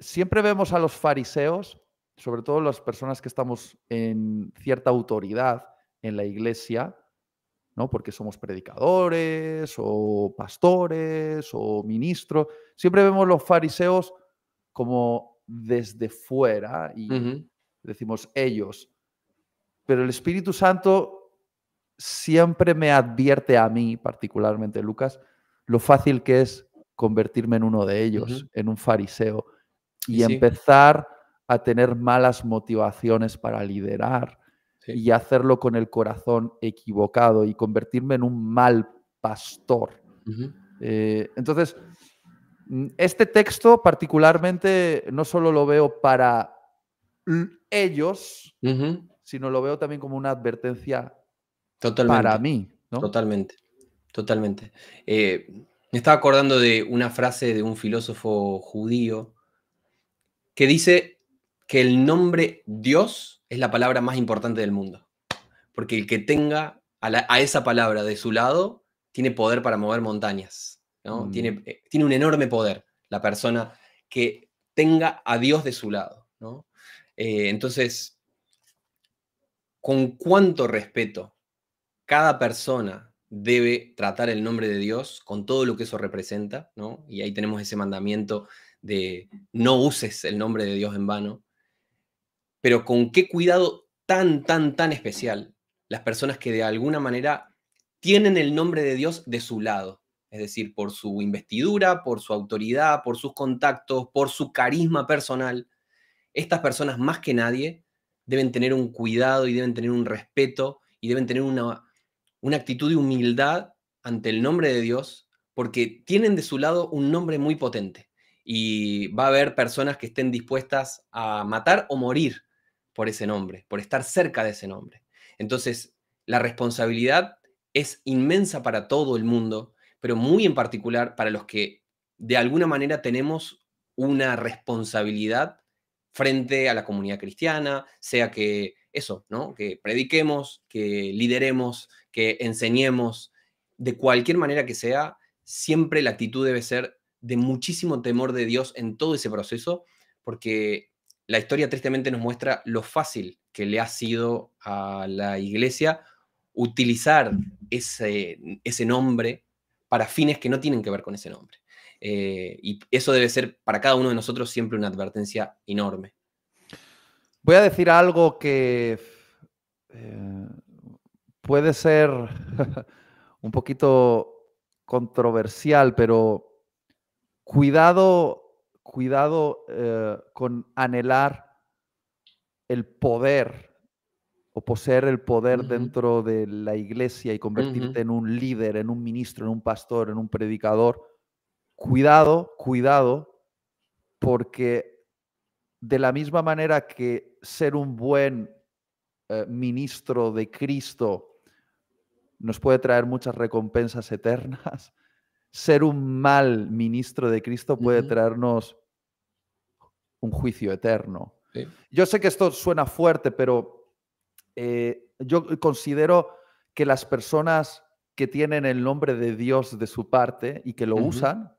siempre vemos a los fariseos sobre todo las personas que estamos en cierta autoridad en la iglesia, ¿no? Porque somos predicadores o pastores o ministros. Siempre vemos los fariseos como desde fuera y decimos ellos. Pero el Espíritu Santo siempre me advierte a mí, particularmente Lucas, lo fácil que es convertirme en uno de ellos, en un fariseo, y empezar a tener malas motivaciones para liderar y hacerlo con el corazón equivocado y convertirme en un mal pastor. Eh, entonces, mm, este texto particularmente no solo lo veo para ellos, sino lo veo también como una advertencia para mí. Totalmente, totalmente. Eh, me estaba acordando de una frase de un filósofo judío que dice, que el nombre Dios es la palabra más importante del mundo. Porque el que tenga a, esa palabra de su lado tiene poder para mover montañas. Mm. Tiene, eh, tiene un enorme poder la persona que tenga a Dios de su lado. Eh, entonces, ¿con cuánto respeto cada persona debe tratar el nombre de Dios con todo lo que eso representa? Y ahí tenemos ese mandamiento de no uses el nombre de Dios en vano pero con qué cuidado tan, tan, tan especial las personas que de alguna manera tienen el nombre de Dios de su lado, es decir, por su investidura, por su autoridad, por sus contactos, por su carisma personal. Estas personas más que nadie deben tener un cuidado y deben tener un respeto y deben tener una, una actitud de humildad ante el nombre de Dios, porque tienen de su lado un nombre muy potente y va a haber personas que estén dispuestas a matar o morir por ese nombre, por estar cerca de ese nombre. Entonces, la responsabilidad es inmensa para todo el mundo, pero muy en particular para los que de alguna manera tenemos una responsabilidad frente a la comunidad cristiana, sea que eso, ¿no? Que prediquemos, que lideremos, que enseñemos, de cualquier manera que sea, siempre la actitud debe ser de muchísimo temor de Dios en todo ese proceso, porque la historia tristemente nos muestra lo fácil que le ha sido a la iglesia utilizar ese, nombre para fines que no tienen que ver con ese nombre. Eh, y eso debe ser para cada uno de nosotros siempre una advertencia enorme. Voy a decir algo que eh, puede ser un poquito controversial, pero cuidado cuidado eh, con anhelar el poder o poseer el poder dentro de la iglesia y convertirte en un líder, en un ministro, en un pastor, en un predicador. Cuidado, cuidado, porque de la misma manera que ser un buen eh, ministro de Cristo nos puede traer muchas recompensas eternas, ser un mal ministro de Cristo puede traernos un juicio eterno. Yo sé que esto suena fuerte, pero eh, yo considero que las personas que tienen el nombre de Dios de su parte y que lo usan,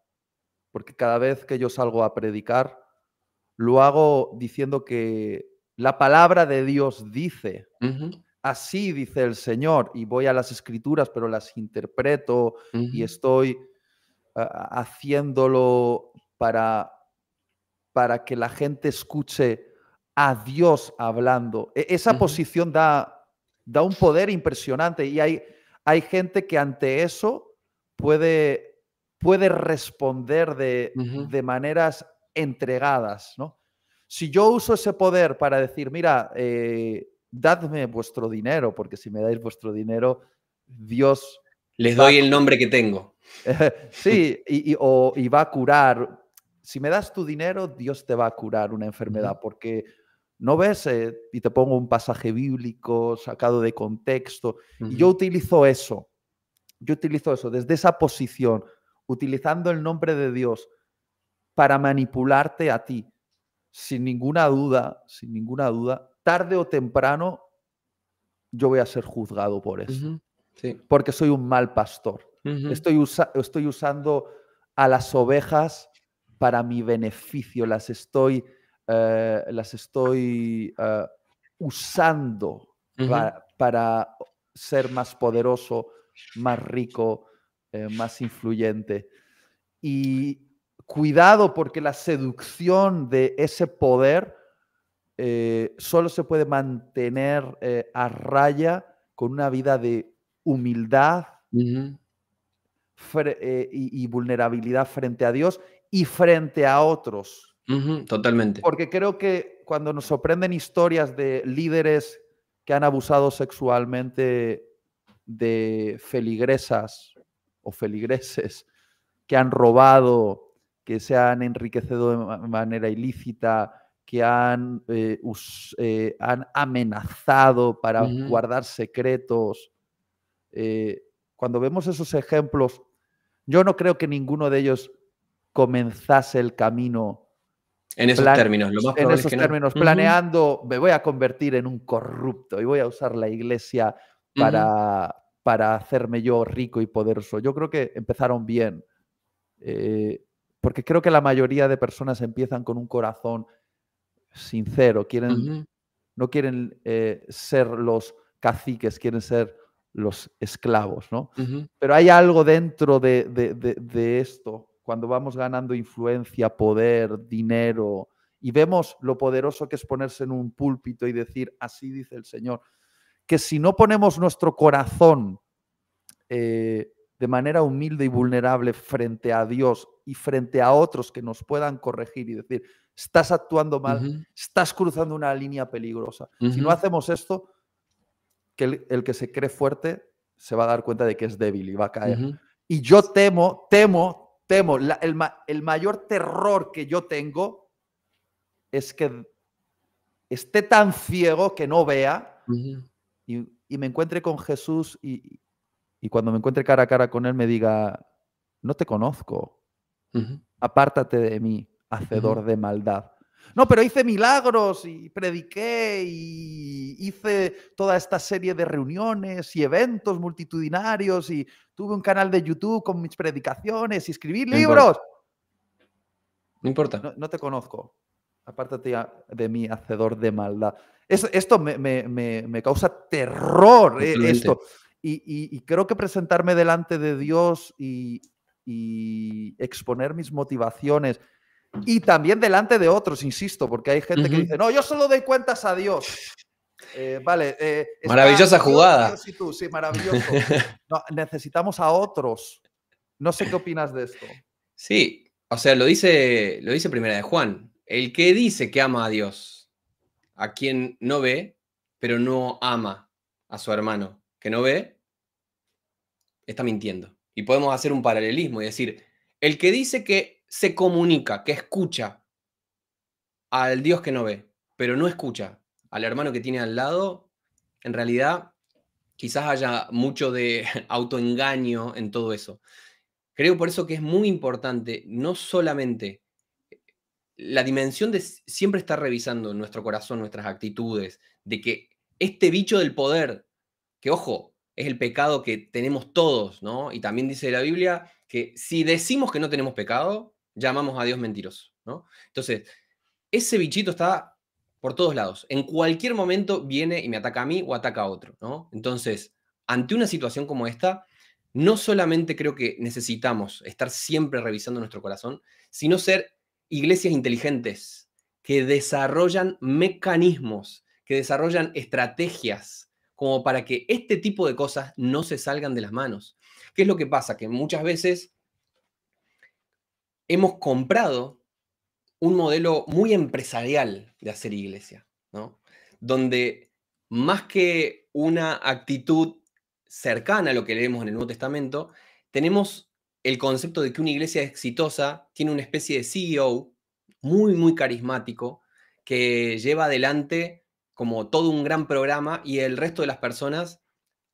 porque cada vez que yo salgo a predicar, lo hago diciendo que la palabra de Dios dice, así dice el Señor, y voy a las escrituras, pero las interpreto y estoy haciéndolo para, para que la gente escuche a Dios hablando. E, esa posición da, da un poder impresionante y hay, hay gente que ante eso puede, puede responder de, de maneras entregadas. ¿no? Si yo uso ese poder para decir, mira, eh, dadme vuestro dinero, porque si me dais vuestro dinero, Dios... Les doy el nombre que tengo. sí, y, va a curar. Si me das tu dinero, Dios te va a curar una enfermedad, porque no ves, eh, y te pongo un pasaje bíblico sacado de contexto. yo utilizo eso, yo utilizo eso desde esa posición, utilizando el nombre de Dios para manipularte a ti, sin ninguna duda, sin ninguna duda, tarde o temprano yo voy a ser juzgado por eso, porque soy un mal pastor estoy, estoy usando a las ovejas para mi beneficio, las estoy, eh, las estoy eh, usando para, ser más poderoso, más rico, eh, más influyente. Y cuidado porque la seducción de ese poder solo se puede mantener a raya con una vida de humildad, eh, y, vulnerabilidad frente a Dios y frente a otros. totalmente. Porque creo que cuando nos sorprenden historias de líderes que han abusado sexualmente de feligresas o feligreses, que han robado, que se han enriquecido de manera ilícita, que han, eh, eh, han amenazado para guardar secretos. cuando vemos esos ejemplos yo no creo que ninguno de ellos comenzase el camino. En esos términos, En esos términos, planeando, me voy a convertir en un corrupto y voy a usar la iglesia para, para hacerme yo rico y poderoso. Yo creo que empezaron bien, eh, porque creo que la mayoría de personas empiezan con un corazón sincero, quieren, no quieren eh, ser los caciques, quieren ser los esclavos, ¿no? Pero hay algo dentro de, de, de, esto, cuando vamos ganando influencia, poder, dinero, y vemos lo poderoso que es ponerse en un púlpito y decir, así dice el Señor, que si no ponemos nuestro corazón eh, de manera humilde y vulnerable frente a Dios y frente a otros que nos puedan corregir y decir, estás actuando mal, estás cruzando una línea peligrosa, si no hacemos esto, que el, que se cree fuerte se va a dar cuenta de que es débil y va a caer. Y yo temo, temo, temo, el, mayor terror que yo tengo es que esté tan ciego que no vea y, me encuentre con Jesús y, cuando me encuentre cara a cara con Él me diga, no te conozco, apártate de mí, hacedor de maldad. No, pero hice milagros y prediqué y hice toda esta serie de reuniones y eventos multitudinarios y tuve un canal de YouTube con mis predicaciones y escribí libros. No importa. No, te conozco. Apártate de mí, hacedor de maldad. esto me, causa terror, eh, esto. Y, y, creo que presentarme delante de Dios y, y exponer mis motivaciones y también delante de otros, insisto, porque hay gente que dice, no, yo solo doy cuentas a Dios. Eh, vale. Eh, Maravillosa jugada. sí, maravilloso. necesitamos a otros. No sé qué opinas de esto. Sí, o sea, lo dice, lo dice Primera de Juan. El que dice que ama a Dios, a quien no ve, pero no ama a su hermano, que no ve, está mintiendo. Y podemos hacer un paralelismo y decir, el que dice que se comunica, que escucha al Dios que no ve, pero no escucha al hermano que tiene al lado, en realidad quizás haya mucho de autoengaño en todo eso. Creo por eso que es muy importante no solamente la dimensión de siempre estar revisando nuestro corazón, nuestras actitudes, de que este bicho del poder, que ojo, es el pecado que tenemos todos, ¿no? Y también dice la Biblia que si decimos que no tenemos pecado, llamamos a Dios mentiroso. ¿no? Entonces, ese bichito está por todos lados. En cualquier momento viene y me ataca a mí o ataca a otro. ¿no? Entonces, ante una situación como esta, no solamente creo que necesitamos estar siempre revisando nuestro corazón, sino ser iglesias inteligentes que desarrollan mecanismos, que desarrollan estrategias como para que este tipo de cosas no se salgan de las manos. ¿Qué es lo que pasa? Que muchas veces hemos comprado un modelo muy empresarial de hacer iglesia, Donde más que una actitud cercana a lo que leemos en el Nuevo Testamento, tenemos el concepto de que una iglesia exitosa tiene una especie de CEO muy, muy carismático que lleva adelante como todo un gran programa y el resto de las personas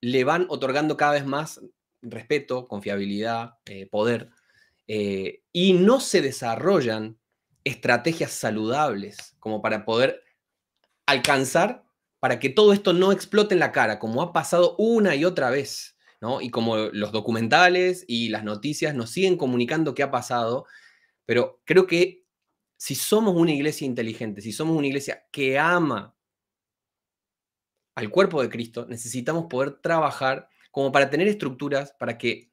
le van otorgando cada vez más respeto, confiabilidad, eh, poder. Eh, y no se desarrollan estrategias saludables como para poder alcanzar para que todo esto no explote en la cara, como ha pasado una y otra vez, Y como los documentales y las noticias nos siguen comunicando qué ha pasado, pero creo que si somos una iglesia inteligente, si somos una iglesia que ama al cuerpo de Cristo, necesitamos poder trabajar como para tener estructuras para que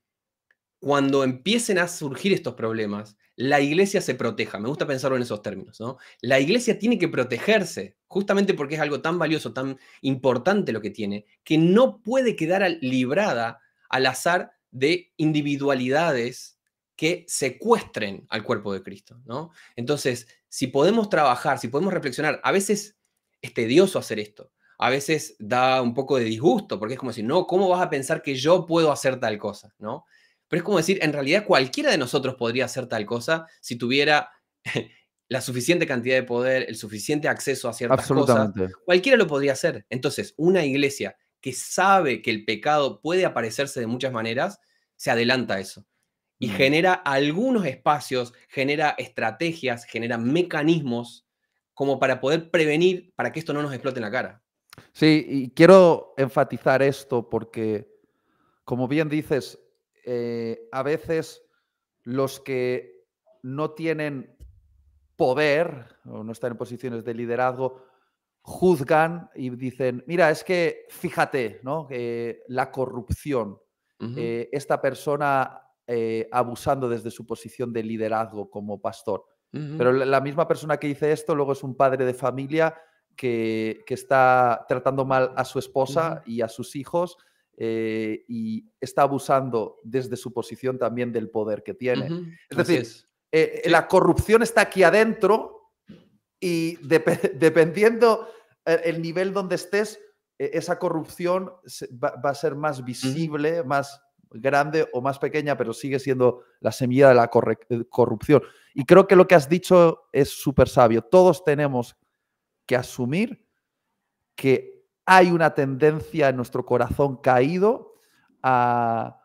cuando empiecen a surgir estos problemas, la iglesia se proteja. Me gusta pensarlo en esos términos, ¿no? La iglesia tiene que protegerse, justamente porque es algo tan valioso, tan importante lo que tiene, que no puede quedar librada al azar de individualidades que secuestren al cuerpo de Cristo, ¿no? Entonces, si podemos trabajar, si podemos reflexionar, a veces es tedioso hacer esto, a veces da un poco de disgusto, porque es como decir, no, ¿cómo vas a pensar que yo puedo hacer tal cosa, ¿no? Pero es como decir, en realidad cualquiera de nosotros podría hacer tal cosa si tuviera la suficiente cantidad de poder, el suficiente acceso a ciertas cosas. Cualquiera lo podría hacer. Entonces, una iglesia que sabe que el pecado puede aparecerse de muchas maneras, se adelanta a eso. Y mm. genera algunos espacios, genera estrategias, genera mecanismos como para poder prevenir para que esto no nos explote en la cara. Sí, y quiero enfatizar esto porque, como bien dices, eh, a veces los que no tienen poder o no están en posiciones de liderazgo juzgan y dicen, mira, es que fíjate, eh, la corrupción, eh, esta persona abusando desde su posición de liderazgo como pastor. Pero la, misma persona que dice esto luego es un padre de familia que, está tratando mal a su esposa y a sus hijos eh, y está abusando desde su posición también del poder que tiene. Es decir, eh, la corrupción está aquí adentro y dependiendo eh, el nivel donde estés, e-, esa corrupción va, a ser más visible, más grande o más pequeña, pero sigue siendo la semilla de la corrupción. Y creo que lo que has dicho es súper sabio. Todos tenemos que asumir que hay una tendencia en nuestro corazón caído a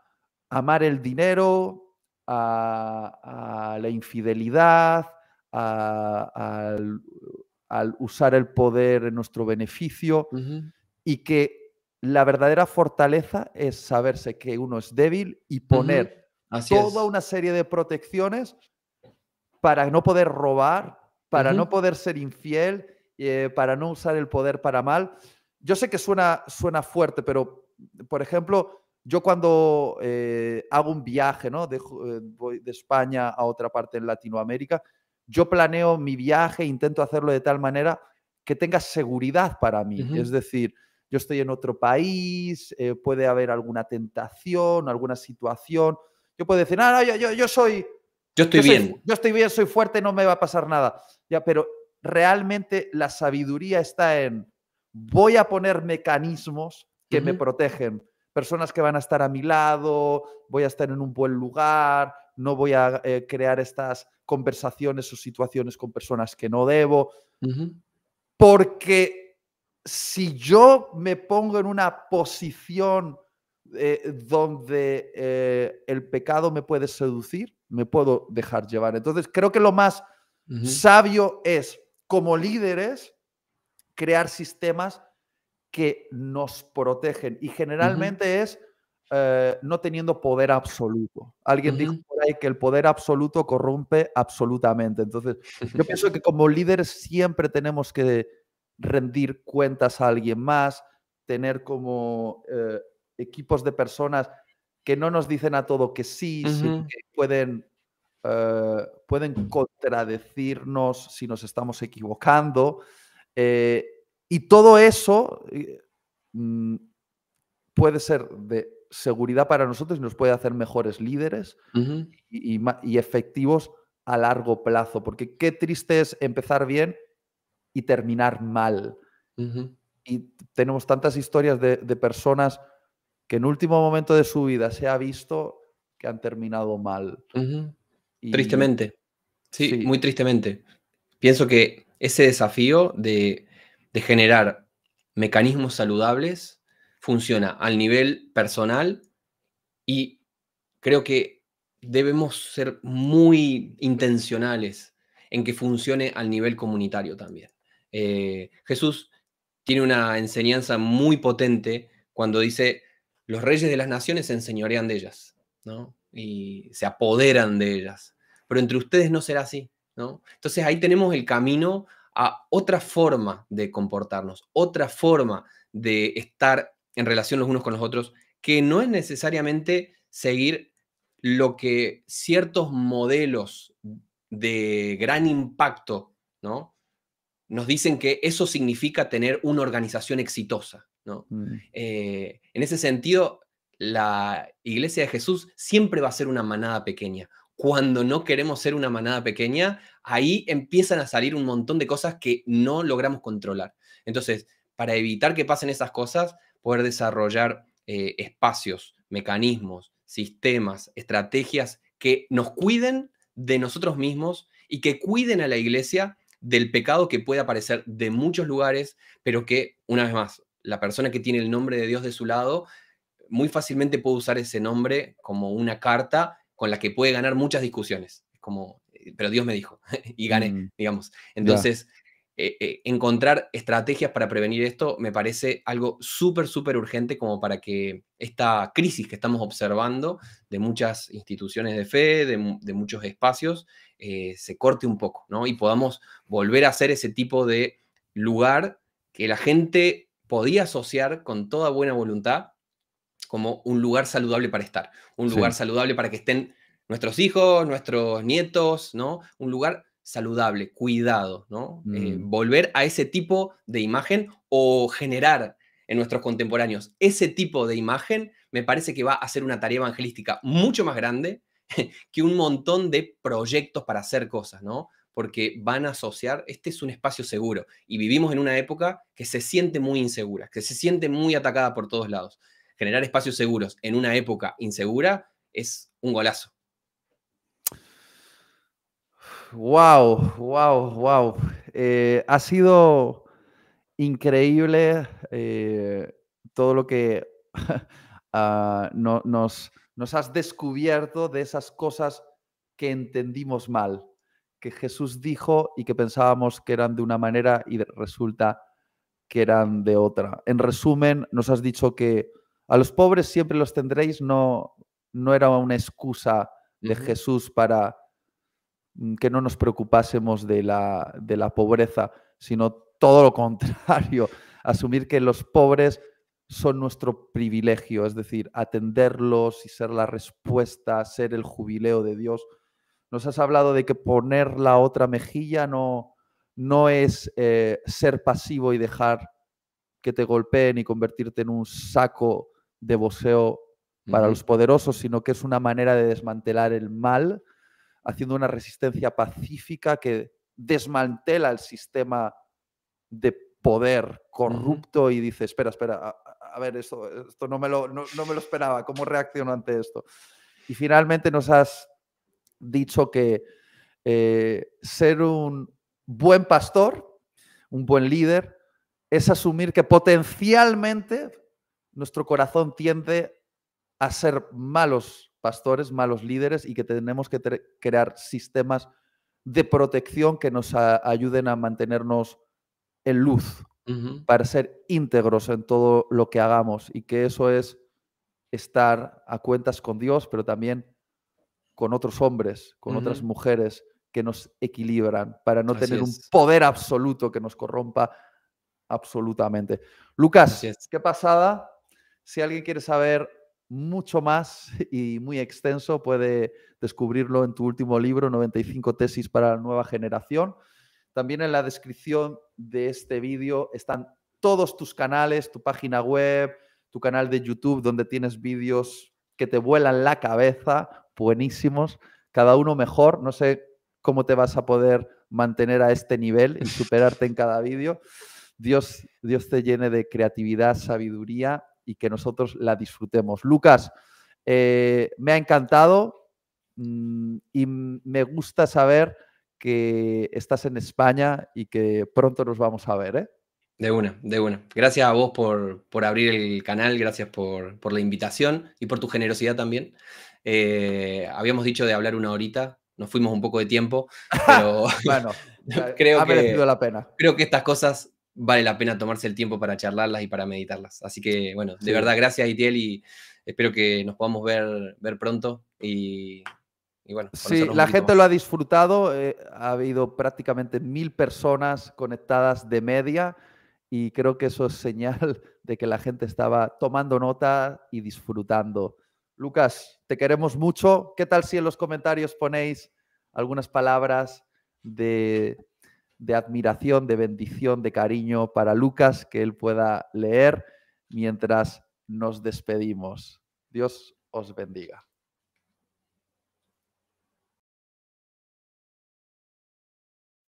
amar el dinero, a, la infidelidad, a, al, usar el poder en nuestro beneficio y que la verdadera fortaleza es saberse que uno es débil y poner toda una serie de protecciones para no poder robar, para no poder ser infiel, eh, para no usar el poder para mal yo sé que suena, suena fuerte, pero, por ejemplo, yo cuando eh, hago un viaje, ¿no? Eh, voy de España a otra parte en Latinoamérica, yo planeo mi viaje, intento hacerlo de tal manera que tenga seguridad para mí. Es decir, yo estoy en otro país, eh, puede haber alguna tentación, alguna situación. Yo puedo decir, yo, soy... Yo estoy bien. yo estoy bien, soy fuerte, no me va a pasar nada. Ya, pero realmente la sabiduría está en voy a poner mecanismos que me protegen. Personas que van a estar a mi lado, voy a estar en un buen lugar, no voy a eh, crear estas conversaciones o situaciones con personas que no debo. Porque si yo me pongo en una posición eh, donde eh, el pecado me puede seducir, me puedo dejar llevar. Entonces, creo que lo más sabio es, como líderes, crear sistemas que nos protegen. Y generalmente es eh, no teniendo poder absoluto. Alguien dijo por ahí que el poder absoluto corrompe absolutamente. Entonces, yo pienso que como líderes siempre tenemos que rendir cuentas a alguien más, tener como eh, equipos de personas que no nos dicen a todo que sí, que pueden, eh, pueden contradecirnos si nos estamos equivocando. Eh, y todo eso eh, mm, puede ser de seguridad para nosotros y nos puede hacer mejores líderes y, efectivos a largo plazo, porque qué triste es empezar bien y terminar mal. Y tenemos tantas historias de, personas que en último momento de su vida se ha visto que han terminado mal. Tristemente. sí, muy tristemente. Pienso que ese desafío de, generar mecanismos saludables funciona al nivel personal y creo que debemos ser muy intencionales en que funcione al nivel comunitario también. Eh, Jesús tiene una enseñanza muy potente cuando dice, los reyes de las naciones se enseñorean de ellas, ¿no? Y se apoderan de ellas. Pero entre ustedes no será así. Entonces ahí tenemos el camino a otra forma de comportarnos, otra forma de estar en relación los unos con los otros, que no es necesariamente seguir lo que ciertos modelos de gran impacto, ¿no? Nos dicen que eso significa tener una organización exitosa, ¿no? Mm. Eh, en ese sentido, la iglesia de Jesús siempre va a ser una manada pequeña, cuando no queremos ser una manada pequeña, ahí empiezan a salir un montón de cosas que no logramos controlar. Entonces, para evitar que pasen esas cosas, poder desarrollar eh, espacios, mecanismos, sistemas, estrategias que nos cuiden de nosotros mismos y que cuiden a la iglesia del pecado que puede aparecer de muchos lugares, pero que, una vez más, la persona que tiene el nombre de Dios de su lado, muy fácilmente puede usar ese nombre como una carta con la que puede ganar muchas discusiones. Como, eh, pero Dios me dijo y gané, mm. digamos. Entonces, eh, eh, encontrar estrategias para prevenir esto me parece algo súper, súper urgente como para que esta crisis que estamos observando de muchas instituciones de fe, de, muchos espacios, se corte un poco, ¿no? Y podamos volver a ser ese tipo de lugar que la gente podía asociar con toda buena voluntad como un lugar saludable para estar, un lugar saludable para que estén nuestros hijos, nuestros nietos, ¿no? Un lugar saludable, cuidado, ¿no? Eh, mm. volver a ese tipo de imagen o generar en nuestros contemporáneos ese tipo de imagen me parece que va a ser una tarea evangelística mucho más grande que un montón de proyectos para hacer cosas, ¿no? Porque van a asociar, este es un espacio seguro y vivimos en una época que se siente muy insegura, que se siente muy atacada por todos lados generar espacios seguros en una época insegura es un golazo. Wow, wow, wow. ha sido increíble eh, todo lo que ah, nos has descubierto de esas cosas que entendimos mal, que Jesús dijo y que pensábamos que eran de una manera y resulta que eran de otra. En resumen, nos has dicho que a los pobres siempre los tendréis, no, no era una excusa de Jesús para mm, que no nos preocupásemos de la, de la pobreza, sino todo lo contrario, asumir que los pobres son nuestro privilegio, es decir, atenderlos y ser la respuesta, ser el jubileo de Dios. Nos has hablado de que poner la otra mejilla no, no es eh, ser pasivo y dejar que te golpeen y convertirte en un saco de boxeo para los poderosos, sino que es una manera de desmantelar el mal, haciendo una resistencia pacífica que desmantela el sistema de poder corrupto y dice, espera, espera, a, ver, esto, esto no, me lo, no, me lo esperaba, ¿cómo reacciono ante esto? Y finalmente nos has dicho que eh, ser un buen pastor, un buen líder, es asumir que potencialmente nuestro corazón tiende a ser malos pastores, malos líderes y que tenemos que crear sistemas de protección que nos ayuden a mantenernos en luz para ser íntegros en todo lo que hagamos y que eso es estar a cuentas con Dios, pero también con otros hombres, con otras mujeres que nos equilibran para no tener un poder absoluto que nos corrompa absolutamente. Lucas, qué pasada si alguien quiere saber mucho más y muy extenso, puede descubrirlo en tu último libro, 95 tesis para la nueva generación. También en la descripción de este vídeo están todos tus canales, tu página web, tu canal de YouTube, donde tienes vídeos que te vuelan la cabeza, buenísimos, cada uno mejor. No sé cómo te vas a poder mantener a este nivel y superarte en cada vídeo. Dios, Dios te llene de creatividad, sabiduría y que nosotros la disfrutemos. Lucas, eh, me ha encantado mm, y me gusta saber que estás en España y que pronto nos vamos a ver. ¿eh? De una, de una. Gracias a vos por, por abrir el canal, gracias por, por, la invitación y por tu generosidad también. Eh, habíamos dicho de hablar una horita, nos fuimos un poco de tiempo, pero bueno, creo ha la pena. Creo que estas cosas vale la pena tomarse el tiempo para charlarlas y para meditarlas. Así que, bueno, de verdad, gracias, Itiel, y espero que nos podamos ver, pronto. Y, bueno, sí, la gente lo ha disfrutado. Eh, ha habido prácticamente mil personas conectadas de media y creo que eso es señal de que la gente estaba tomando nota y disfrutando. Lucas, te queremos mucho. ¿Qué tal si en los comentarios ponéis algunas palabras de de admiración, de bendición, de cariño para Lucas que él pueda leer mientras nos despedimos. Dios os bendiga.